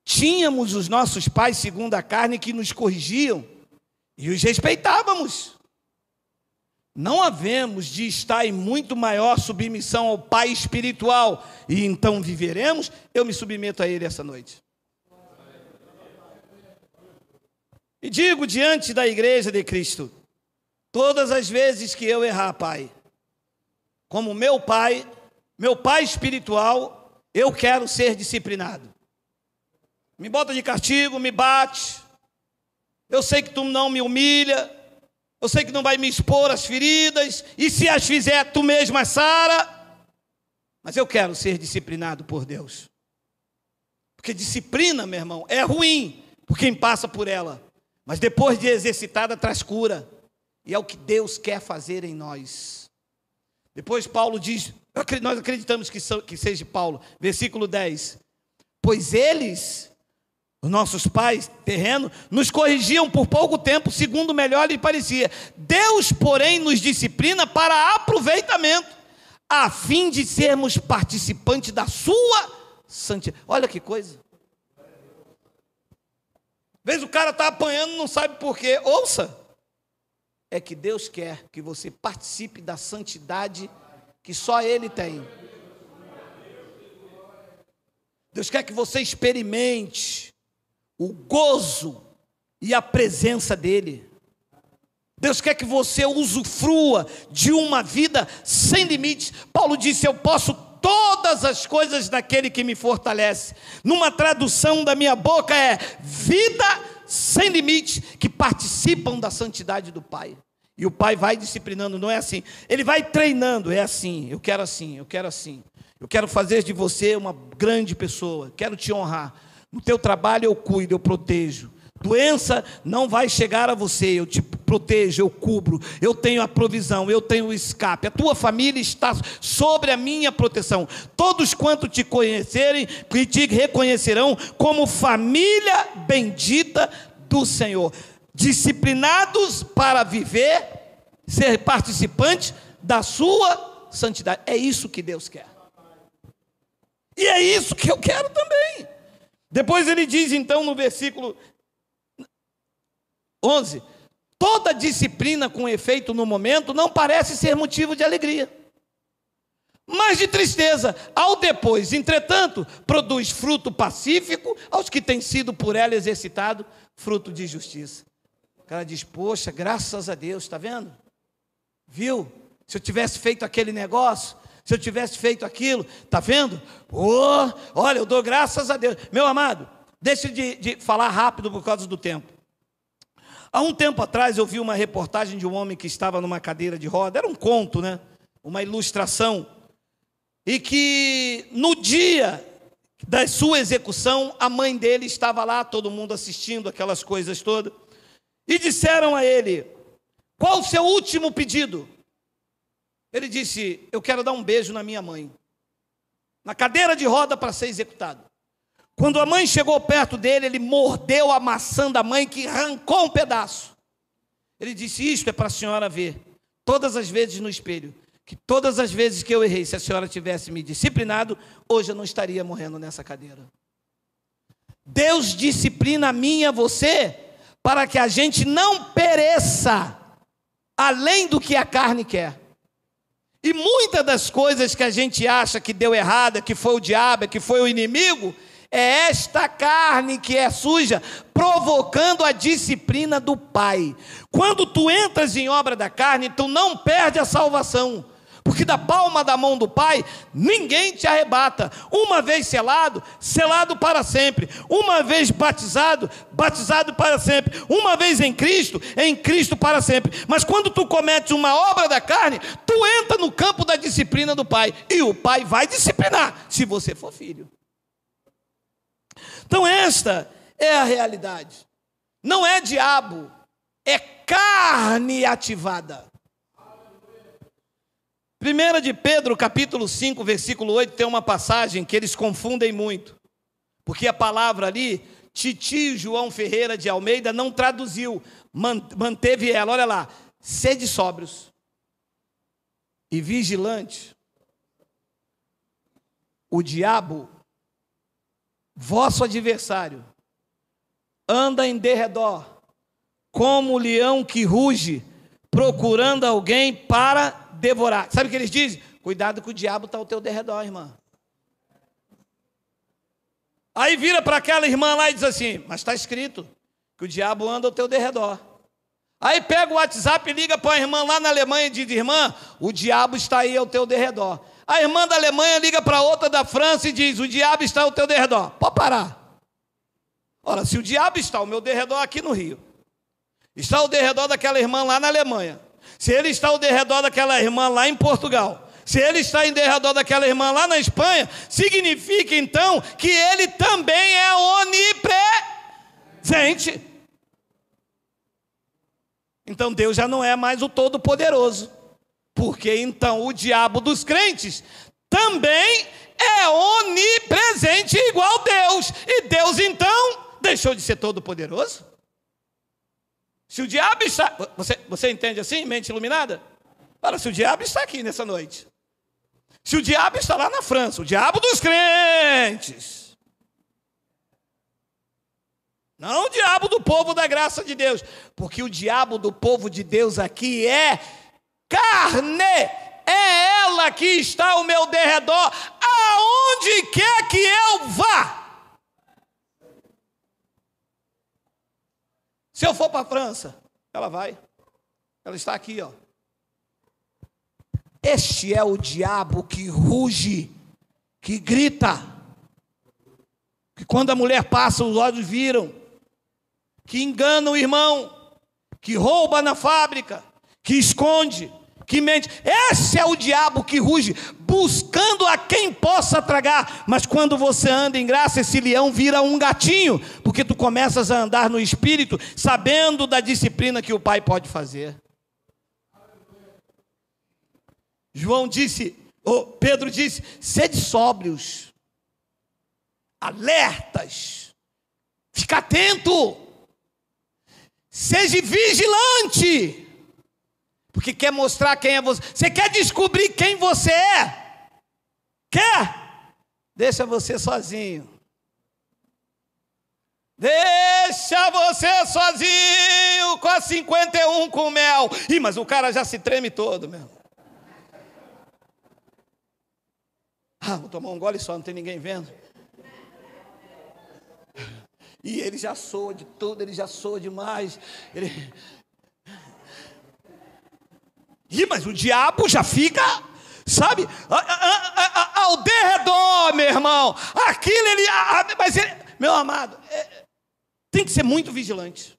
tínhamos os nossos pais segundo a carne que nos corrigiam e os respeitávamos. Não havemos de estar em muito maior submissão ao Pai espiritual e então viveremos. Eu me submeto a Ele essa noite. E digo diante da igreja de Cristo: Todas as vezes que eu errar, Pai, como meu Pai, meu Pai espiritual, eu quero ser disciplinado. Me bota de castigo, me bate. Eu sei que tu não me humilha. Eu sei que não vai me expor as feridas. E se as fizer, tu mesmo, é sara. Mas eu quero ser disciplinado por Deus. Porque disciplina, meu irmão, é ruim por quem passa por ela. Mas depois de exercitada, traz cura. E é o que Deus quer fazer em nós. Depois Paulo diz, nós acreditamos que, são, que seja Paulo, versículo 10. Pois eles, os nossos pais terreno, nos corrigiam por pouco tempo, segundo melhor lhe parecia. Deus, porém, nos disciplina para aproveitamento, a fim de sermos participantes da sua santidade. Olha que coisa. Às vezes o cara está apanhando não sabe por quê. Ouça é que Deus quer que você participe da santidade que só Ele tem. Deus quer que você experimente o gozo e a presença dEle. Deus quer que você usufrua de uma vida sem limites. Paulo disse: Eu posso todas as coisas daquele que me fortalece. Numa tradução da minha boca é vida sem limites, que participam da santidade do Pai. E o Pai vai disciplinando, não é assim. Ele vai treinando, é assim. Eu quero assim, eu quero assim. Eu quero fazer de você uma grande pessoa. Quero te honrar. No teu trabalho eu cuido, eu protejo. Doença não vai chegar a você, eu te protejo, eu cubro, eu tenho a provisão, eu tenho o escape. A tua família está sobre a minha proteção. Todos quanto te conhecerem e te reconhecerão como família bendita do Senhor, disciplinados para viver, ser participantes da sua santidade. É isso que Deus quer. E é isso que eu quero também. Depois ele diz então no versículo 11. Toda disciplina com efeito no momento não parece ser motivo de alegria, mas de tristeza. Ao depois, entretanto, produz fruto pacífico aos que têm sido por ela exercitado, fruto de justiça. O cara diz: Poxa, graças a Deus, está vendo? Viu? Se eu tivesse feito aquele negócio, se eu tivesse feito aquilo, está vendo? Oh, olha, eu dou graças a Deus. Meu amado, deixe de, de falar rápido por causa do tempo. Há um tempo atrás eu vi uma reportagem de um homem que estava numa cadeira de roda, era um conto, né? Uma ilustração. E que no dia da sua execução, a mãe dele estava lá, todo mundo assistindo aquelas coisas todas. E disseram a ele: Qual o seu último pedido? Ele disse: Eu quero dar um beijo na minha mãe. Na cadeira de roda para ser executado. Quando a mãe chegou perto dele, ele mordeu a maçã da mãe que arrancou um pedaço. Ele disse: Isto é para a senhora ver, todas as vezes no espelho, que todas as vezes que eu errei, se a senhora tivesse me disciplinado, hoje eu não estaria morrendo nessa cadeira. Deus disciplina a mim e a você para que a gente não pereça além do que a carne quer. E muitas das coisas que a gente acha que deu errada, que foi o diabo, que foi o inimigo, é esta carne que é suja, provocando a disciplina do Pai. Quando tu entras em obra da carne, tu não perde a salvação. Porque da palma da mão do Pai, ninguém te arrebata. Uma vez selado, selado para sempre. Uma vez batizado, batizado para sempre. Uma vez em Cristo, em Cristo para sempre. Mas quando tu cometes uma obra da carne, tu entra no campo da disciplina do Pai. E o Pai vai disciplinar, se você for filho. Então, esta é a realidade. Não é diabo, é carne ativada. 1 de Pedro, capítulo 5, versículo 8, tem uma passagem que eles confundem muito. Porque a palavra ali, Titi João Ferreira de Almeida não traduziu, manteve ela, olha lá, sede sóbrios e vigilante. O diabo Vosso adversário anda em derredor, como o leão que ruge, procurando alguém para devorar. Sabe o que eles dizem? Cuidado que o diabo está ao teu derredor, irmã. Aí vira para aquela irmã lá e diz assim: Mas está escrito que o diabo anda ao teu derredor. Aí pega o WhatsApp e liga para a irmã lá na Alemanha e diz: Irmã, o diabo está aí ao teu derredor. A irmã da Alemanha liga para outra da França e diz: O diabo está ao teu derredor. Pode parar. Ora, se o diabo está ao meu derredor aqui no Rio, está ao derredor daquela irmã lá na Alemanha, se ele está ao derredor daquela irmã lá em Portugal, se ele está em derredor daquela irmã lá na Espanha, significa então que ele também é onipresente. Então Deus já não é mais o Todo-Poderoso porque então o diabo dos crentes também é onipresente igual Deus, e Deus então deixou de ser todo-poderoso? Se o diabo está. Você, você entende assim, mente iluminada? Para, se o diabo está aqui nessa noite. Se o diabo está lá na França, o diabo dos crentes. Não o diabo do povo da graça de Deus. Porque o diabo do povo de Deus aqui é carne, é ela que está ao meu derredor, aonde quer que eu vá. Se eu for para a França, ela vai. Ela está aqui, ó. Este é o diabo que ruge, que grita, que quando a mulher passa, os olhos viram, que engana o irmão, que rouba na fábrica, que esconde, que mente. Esse é o diabo que ruge, buscando a quem possa tragar. Mas quando você anda em graça, esse leão vira um gatinho, porque tu começas a andar no espírito, sabendo da disciplina que o Pai pode fazer. João disse, ou Pedro disse: sede sóbrios, alertas, fica atento, seja vigilante porque quer mostrar quem é você. Você quer descobrir quem você é? Quer? Deixa você sozinho. Deixa você sozinho com a 51 com mel. Ih, mas o cara já se treme todo, meu. Ah, vou tomar um gole só, não tem ninguém vendo. E ele já soa de tudo, ele já soa demais. Ele, Ih, mas o diabo já fica, sabe, a, a, a, ao derredor, meu irmão. Aquilo ele. Ah, ah, mas ele, meu amado, é, tem que ser muito vigilante.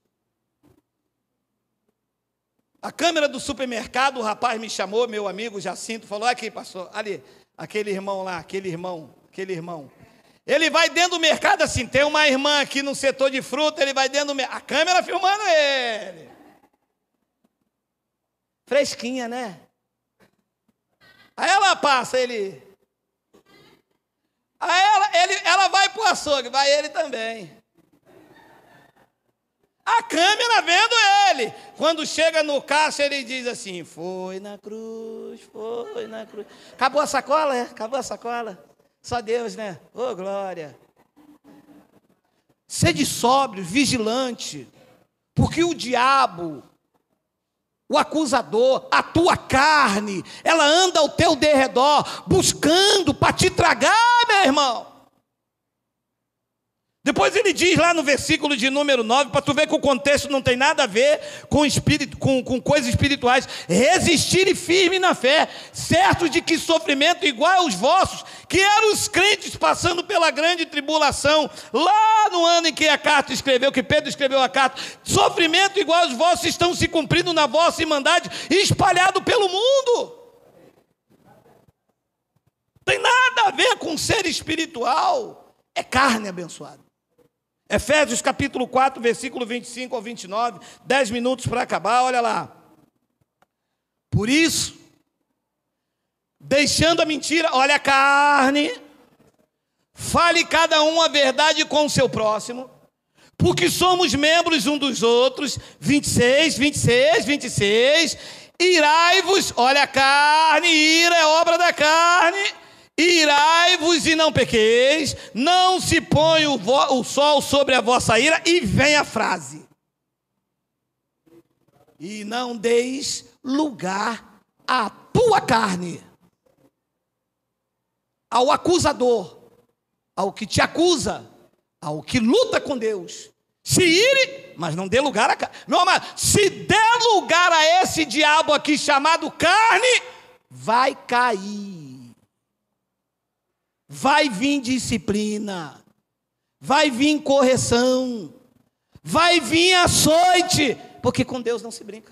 A câmera do supermercado, o rapaz me chamou, meu amigo Jacinto, falou: aqui, pastor, ali, aquele irmão lá, aquele irmão, aquele irmão. Ele vai dentro do mercado assim, tem uma irmã aqui no setor de fruta, ele vai dentro do mercado. A câmera filmando ele. Fresquinha, né? Aí ela passa, ele. Aí ela, ele, ela vai pro açougue, vai ele também. A câmera vendo ele. Quando chega no caixa, ele diz assim: Foi na cruz, foi na cruz. Acabou a sacola, é? Acabou a sacola. Só Deus, né? Ô, oh, glória. Sede sóbrio, vigilante. Porque o diabo, o acusador, a tua carne, ela anda ao teu derredor, buscando para te tragar, meu irmão. Depois ele diz lá no versículo de número 9, para tu ver que o contexto não tem nada a ver com, espírito, com, com coisas espirituais. Resistir e firme na fé, certos de que sofrimento igual aos vossos, que eram os crentes passando pela grande tribulação, lá no ano em que a carta escreveu, que Pedro escreveu a carta, sofrimento igual aos vossos estão se cumprindo na vossa irmandade, espalhado pelo mundo. Tem nada a ver com ser espiritual, é carne abençoada. Efésios capítulo 4, versículo 25 ao 29, 10 minutos para acabar, olha lá. Por isso, deixando a mentira, olha a carne, fale cada um a verdade com o seu próximo, porque somos membros um dos outros, 26, 26, 26, irai-vos, olha a carne, ira é obra da carne, Irai-vos e não pequeis, não se põe o, o, sol sobre a vossa ira, e vem a frase: E não deis lugar à tua carne, ao acusador, ao que te acusa, ao que luta com Deus. Se ire, mas não dê lugar a carne. Meu amado, se der lugar a esse diabo aqui chamado carne, vai cair. Vai vir disciplina, vai vir correção, vai vir açoite, porque com Deus não se brinca.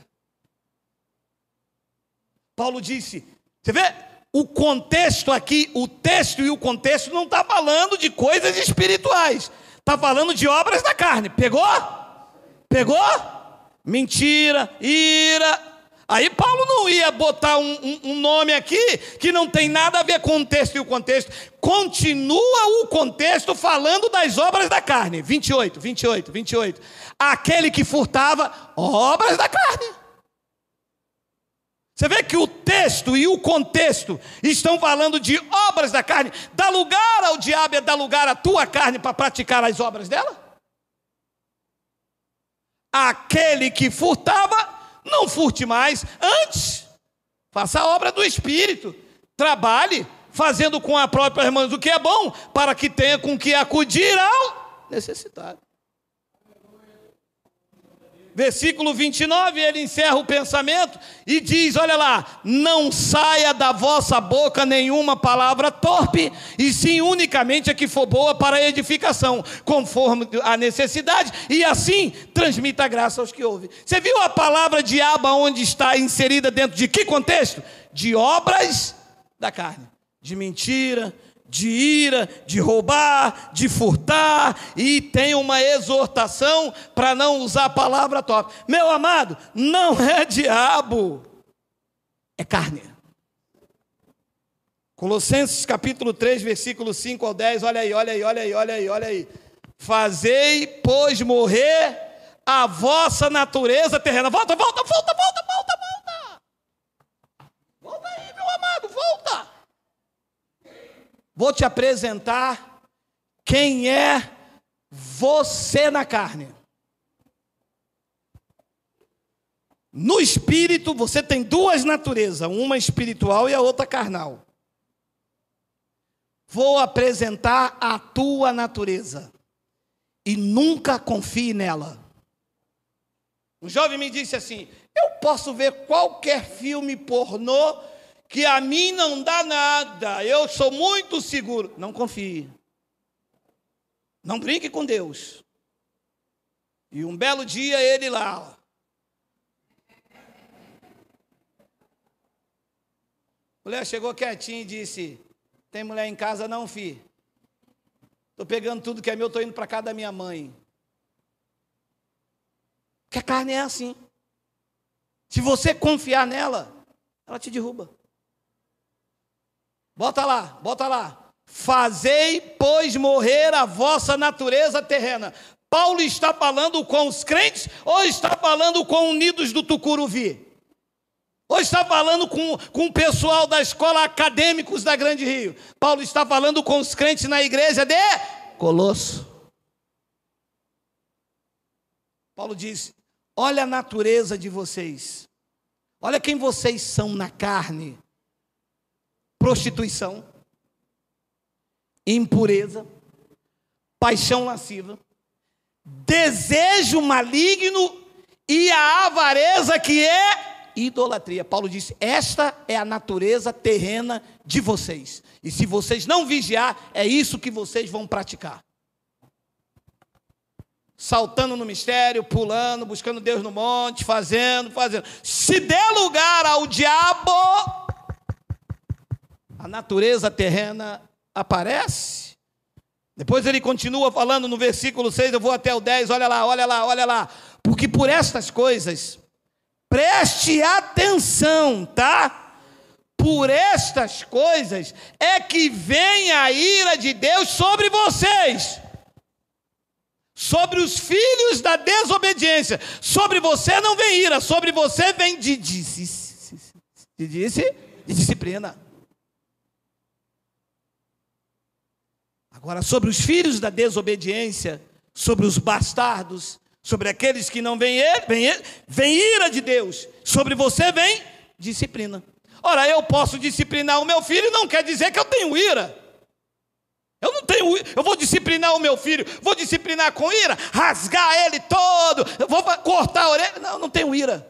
Paulo disse: você vê, o contexto aqui, o texto e o contexto não está falando de coisas espirituais, está falando de obras da carne. Pegou? Pegou? Mentira, ira, Aí Paulo não ia botar um, um, um, nome aqui que não tem nada a ver com o texto e o contexto. Continua o contexto falando das obras da carne. 28, 28, 28. Aquele que furtava, obras da carne. Você vê que o texto e o contexto estão falando de obras da carne. Dá lugar ao diabo é dar lugar à tua carne para praticar as obras dela? Aquele que furtava, não furte mais, antes, faça a obra do Espírito, trabalhe, fazendo com a própria irmã o que é bom, para que tenha com que acudir ao necessitado versículo 29, ele encerra o pensamento e diz: Olha lá, não saia da vossa boca nenhuma palavra torpe, e sim unicamente a que for boa para a edificação, conforme a necessidade, e assim transmita a graça aos que ouvem. Você viu a palavra diabo onde está inserida dentro de que contexto? De obras da carne, de mentira, de ira, de roubar, de furtar, e tem uma exortação para não usar a palavra top. Meu amado, não é diabo, é carne. Colossenses capítulo 3, versículo 5 ao 10, olha aí, olha aí, olha aí, olha aí, olha aí. Fazei, pois, morrer a vossa natureza terrena. Volta, volta, volta, volta, vou te apresentar quem é você na carne. No espírito, você tem duas naturezas, uma espiritual e a outra carnal. Vou apresentar a tua natureza e nunca confie nela. Um jovem me disse assim: Eu posso ver qualquer filme pornô que a mim não dá nada, eu sou muito seguro. Não confie. Não brinque com Deus. E um belo dia ele lá. A mulher chegou quietinha e disse: Tem mulher em casa não, fi? Estou pegando tudo que é meu, estou indo para casa da minha mãe. Porque a carne é assim. Se você confiar nela, ela te derruba. Bota lá, bota lá. Fazei, pois, morrer a vossa natureza terrena. Paulo está falando com os crentes ou está falando com unidos do Tucuruvi? Ou está falando com, com o pessoal da escola acadêmicos da Grande Rio? Paulo está falando com os crentes na igreja de Colosso. Paulo diz: Olha a natureza de vocês, olha quem vocês são na carne prostituição, impureza, paixão lasciva, desejo maligno e a avareza que é idolatria. Paulo disse: Esta é a natureza terrena de vocês. E se vocês não vigiar, é isso que vocês vão praticar. Saltando no mistério, pulando, buscando Deus no monte, fazendo, fazendo. Se der lugar ao diabo, a natureza terrena aparece. Depois ele continua falando no versículo 6, eu vou até o 10, olha lá, olha lá, olha lá. Porque por estas coisas, preste atenção, tá? Por estas coisas é que vem a ira de Deus sobre vocês, sobre os filhos da desobediência. Sobre você não vem ira, sobre você vem de, de, de, de disciplina. Agora, sobre os filhos da desobediência, sobre os bastardos, sobre aqueles que não vêm ele, vem, ele, vem ira de Deus, sobre você vem disciplina. Ora, eu posso disciplinar o meu filho, não quer dizer que eu tenho ira. Eu não tenho, eu vou disciplinar o meu filho, vou disciplinar com ira, rasgar ele todo, vou cortar a orelha. Não, não tenho ira.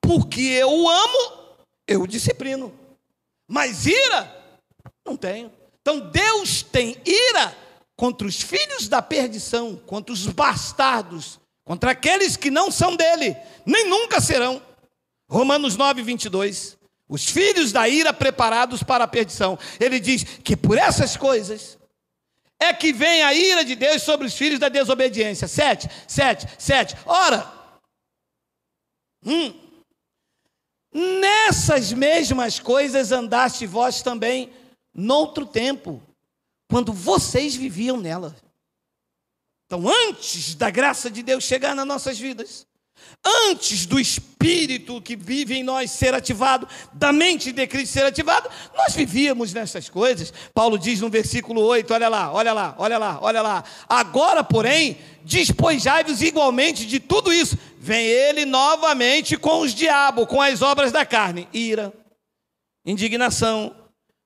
Porque eu o amo, eu o disciplino. Mas ira, não tenho. Então Deus tem ira contra os filhos da perdição, contra os bastardos, contra aqueles que não são dele, nem nunca serão. Romanos 9, 22. Os filhos da ira preparados para a perdição. Ele diz que por essas coisas é que vem a ira de Deus sobre os filhos da desobediência. 7, 7, 7. Ora, hum, nessas mesmas coisas andaste vós também noutro tempo, quando vocês viviam nela. Então, antes da graça de Deus chegar nas nossas vidas, antes do Espírito que vive em nós ser ativado, da mente de Cristo ser ativado, nós vivíamos nessas coisas. Paulo diz no versículo 8: olha lá, olha lá, olha lá, olha lá. Agora, porém, despojai-vos igualmente de tudo isso. Vem ele novamente com os diabos, com as obras da carne: ira, indignação,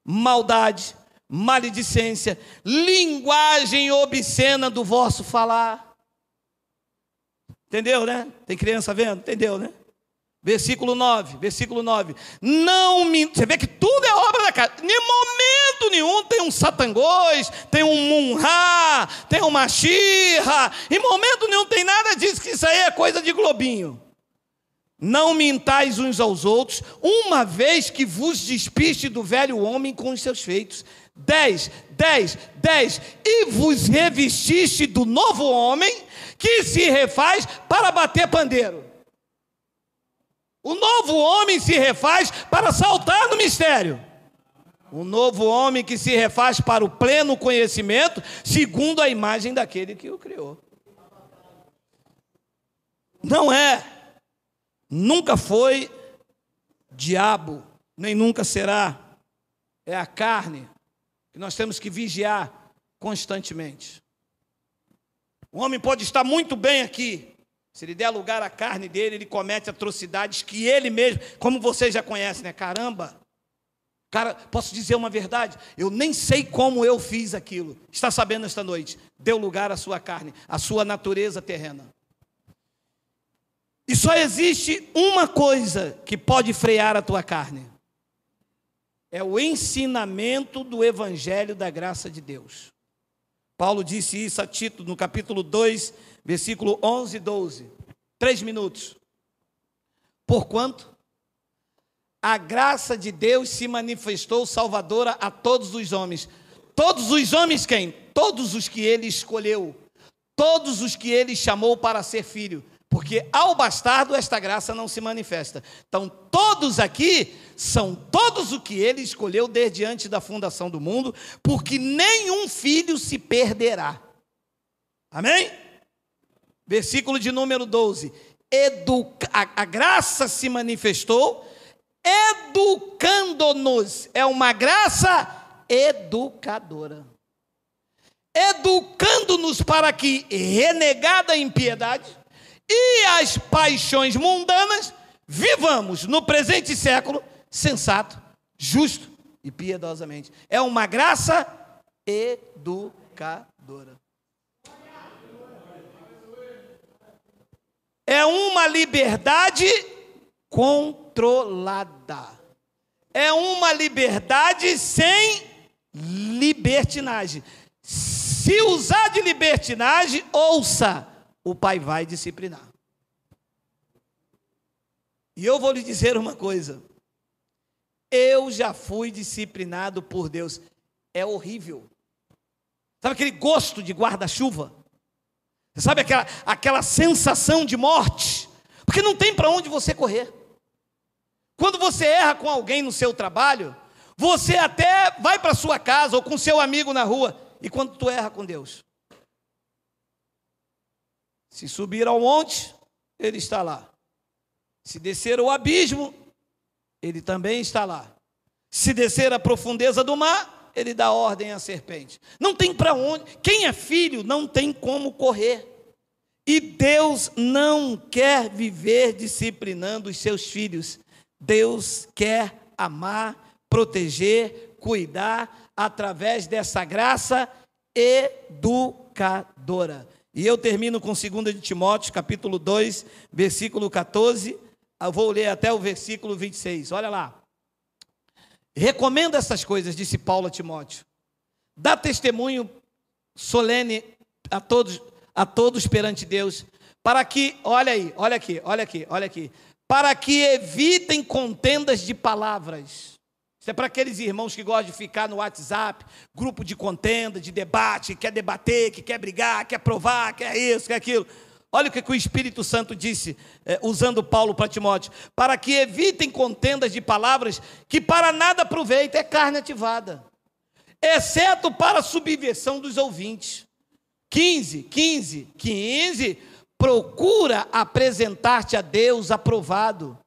maldade, maledicência, linguagem obscena do vosso falar. Entendeu, né? Tem criança vendo? Entendeu, né? Versículo 9, versículo 9. Não me. Você vê que tudo é obra da carne. Em momento nenhum tem um satangôs, tem um munhá, tem uma xirra. Em momento nenhum tem nada disso, que isso aí é coisa de globinho. Não mintais uns aos outros, uma vez que vos despiste do velho homem com os seus feitos. 10, 10, 10. E vos revestiste do novo homem que se refaz para bater pandeiro. O novo homem se refaz para saltar no mistério. O novo homem que se refaz para o pleno conhecimento, segundo a imagem daquele que o criou. Não é Nunca foi diabo, nem nunca será. É a carne que nós temos que vigiar constantemente. O homem pode estar muito bem aqui. Se ele der lugar à carne dele, ele comete atrocidades que ele mesmo, como vocês já conhecem, né? Caramba! Cara, posso dizer uma verdade? Eu nem sei como eu fiz aquilo. Está sabendo esta noite? Deu lugar à sua carne, à sua natureza terrena. E só existe uma coisa que pode frear a tua carne: é o ensinamento do Evangelho da graça de Deus. Paulo disse isso a Tito no capítulo 2, versículo 11 e 12. Três minutos. Porquanto a graça de Deus se manifestou salvadora a todos os homens. Todos os homens quem? Todos os que ele escolheu. Todos os que ele chamou para ser filho porque ao bastardo esta graça não se manifesta. Então, todos aqui são todos o que ele escolheu desde antes da fundação do mundo, porque nenhum filho se perderá. Amém? Versículo de número 12. Educa a, a graça se manifestou educando-nos. É uma graça educadora. Educando-nos para que, renegada a impiedade, e as paixões mundanas, vivamos no presente século sensato, justo e piedosamente. É uma graça educadora. É uma liberdade controlada. É uma liberdade sem libertinagem. Se usar de libertinagem, ouça o pai vai disciplinar. E eu vou lhe dizer uma coisa. Eu já fui disciplinado por Deus. É horrível. Sabe aquele gosto de guarda-chuva? Sabe aquela, aquela sensação de morte? Porque não tem para onde você correr. Quando você erra com alguém no seu trabalho, você até vai para sua casa ou com seu amigo na rua. E quando tu erra com Deus? Se subir ao monte, ele está lá. Se descer ao abismo, ele também está lá. Se descer à profundeza do mar, ele dá ordem à serpente. Não tem para onde. Quem é filho não tem como correr. E Deus não quer viver disciplinando os seus filhos. Deus quer amar, proteger, cuidar através dessa graça educadora. E eu termino com 2 de Timóteo, capítulo 2, versículo 14. Eu vou ler até o versículo 26. Olha lá. Recomenda essas coisas, disse Paulo a Timóteo. Dá testemunho solene a todos, a todos perante Deus, para que, olha aí, olha aqui, olha aqui, olha aqui, para que evitem contendas de palavras isso é para aqueles irmãos que gostam de ficar no WhatsApp, grupo de contenda, de debate, que quer debater, que quer brigar, quer provar, quer isso, quer aquilo. Olha o que o Espírito Santo disse, é, usando Paulo para Timóteo: para que evitem contendas de palavras que para nada aproveita, é carne ativada, exceto para a subversão dos ouvintes. 15, 15, 15. Procura apresentar-te a Deus aprovado,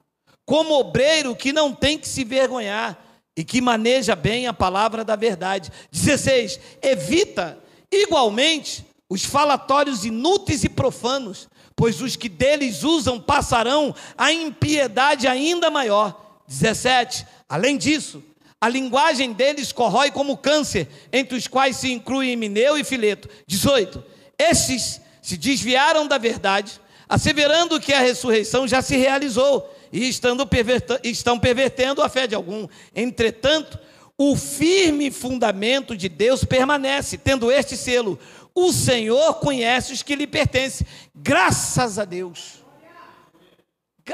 como obreiro que não tem que se vergonhar e que maneja bem a palavra da verdade. 16. Evita igualmente os falatórios inúteis e profanos, pois os que deles usam passarão a impiedade ainda maior. 17. Além disso, a linguagem deles corrói como câncer, entre os quais se incluem Mineu e Fileto. 18. Estes se desviaram da verdade, asseverando que a ressurreição já se realizou e estão pervertendo a fé de algum. Entretanto, o firme fundamento de Deus permanece, tendo este selo: o Senhor conhece os que lhe pertencem. Graças a Deus.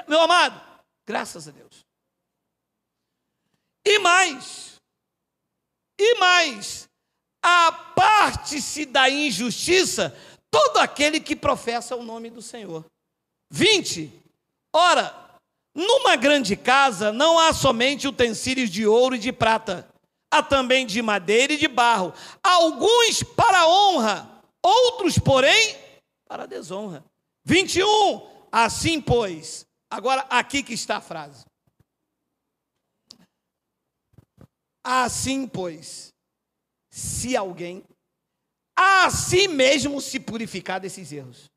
Meu amado, graças a Deus. E mais, e mais, aparte-se da injustiça todo aquele que professa o nome do Senhor. 20. Ora, numa grande casa não há somente utensílios de ouro e de prata, há também de madeira e de barro, alguns para honra, outros, porém, para desonra. 21. Assim, pois, agora aqui que está a frase. Assim, pois, se alguém a si mesmo se purificar desses erros.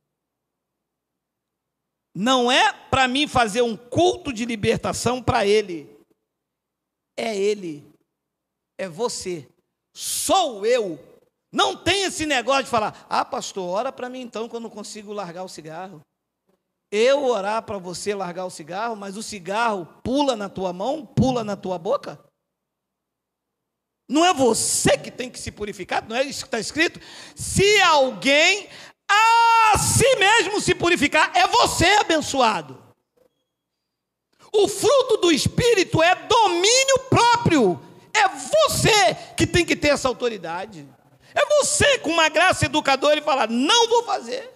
Não é para mim fazer um culto de libertação para ele. É ele. É você. Sou eu. Não tem esse negócio de falar: "Ah, pastor, ora para mim então que eu não consigo largar o cigarro". Eu orar para você largar o cigarro, mas o cigarro pula na tua mão, pula na tua boca? Não é você que tem que se purificar, não é isso que está escrito? Se alguém a si mesmo se purificar, é você abençoado. O fruto do Espírito é domínio próprio. É você que tem que ter essa autoridade. É você, com uma graça educadora, e falar: não vou fazer.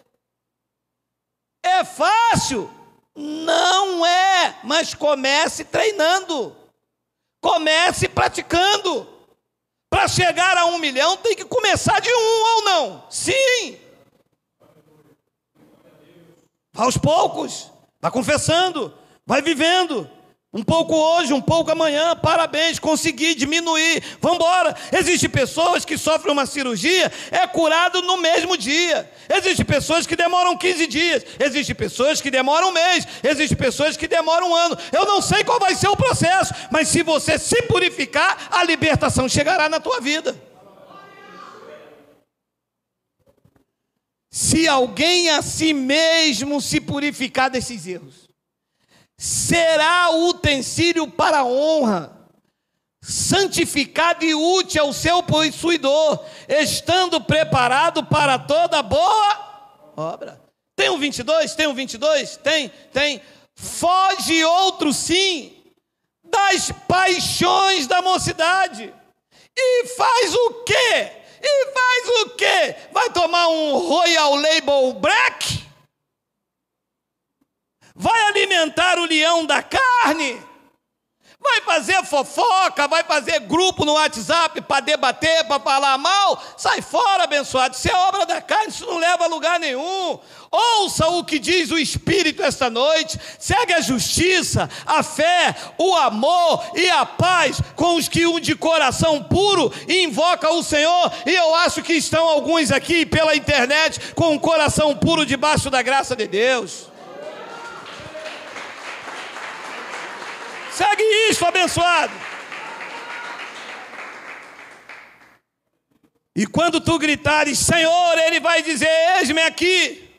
É fácil? Não é, mas comece treinando. Comece praticando. Para chegar a um milhão, tem que começar de um ou não? Sim aos poucos, está confessando, vai vivendo. Um pouco hoje, um pouco amanhã, parabéns, consegui diminuir, vamos embora. Existem pessoas que sofrem uma cirurgia, é curado no mesmo dia. Existem pessoas que demoram 15 dias, existem pessoas que demoram um mês, existem pessoas que demoram um ano. Eu não sei qual vai ser o processo, mas se você se purificar, a libertação chegará na tua vida. se alguém a si mesmo se purificar desses erros, será utensílio para honra, santificado e útil ao seu possuidor, estando preparado para toda boa obra. Tem um 22? Tem um 22? Tem, tem. Foge outro sim das paixões da mocidade e faz o quê? E faz o quê? Vai tomar um Royal Label Black? Vai alimentar o leão da carne? Vai fazer fofoca, vai fazer grupo no WhatsApp para debater, para falar mal. Sai fora, abençoado. Isso é obra da carne, isso não leva a lugar nenhum. Ouça o que diz o Espírito esta noite. Segue a justiça, a fé, o amor e a paz com os que um de coração puro invoca o Senhor. E eu acho que estão alguns aqui pela internet com o um coração puro debaixo da graça de Deus. Segue isso, abençoado. E quando tu gritares, Senhor, Ele vai dizer: Eis-me aqui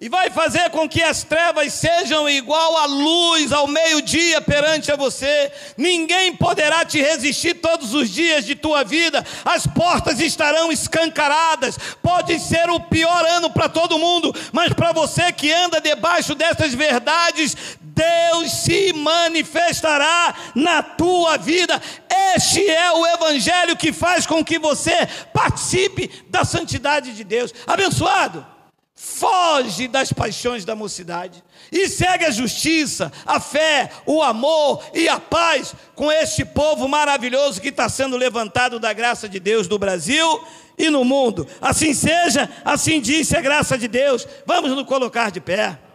e vai fazer com que as trevas sejam igual à luz ao meio-dia perante a você. Ninguém poderá te resistir todos os dias de tua vida. As portas estarão escancaradas. Pode ser o pior ano para todo mundo, mas para você que anda debaixo dessas verdades, Deus se manifestará na tua vida. Este é o evangelho que faz com que você participe da santidade de Deus. Abençoado foge das paixões da mocidade e segue a justiça, a fé, o amor e a paz com este povo maravilhoso que está sendo levantado da graça de Deus do Brasil e no mundo. Assim seja, assim disse a graça de Deus. Vamos nos colocar de pé.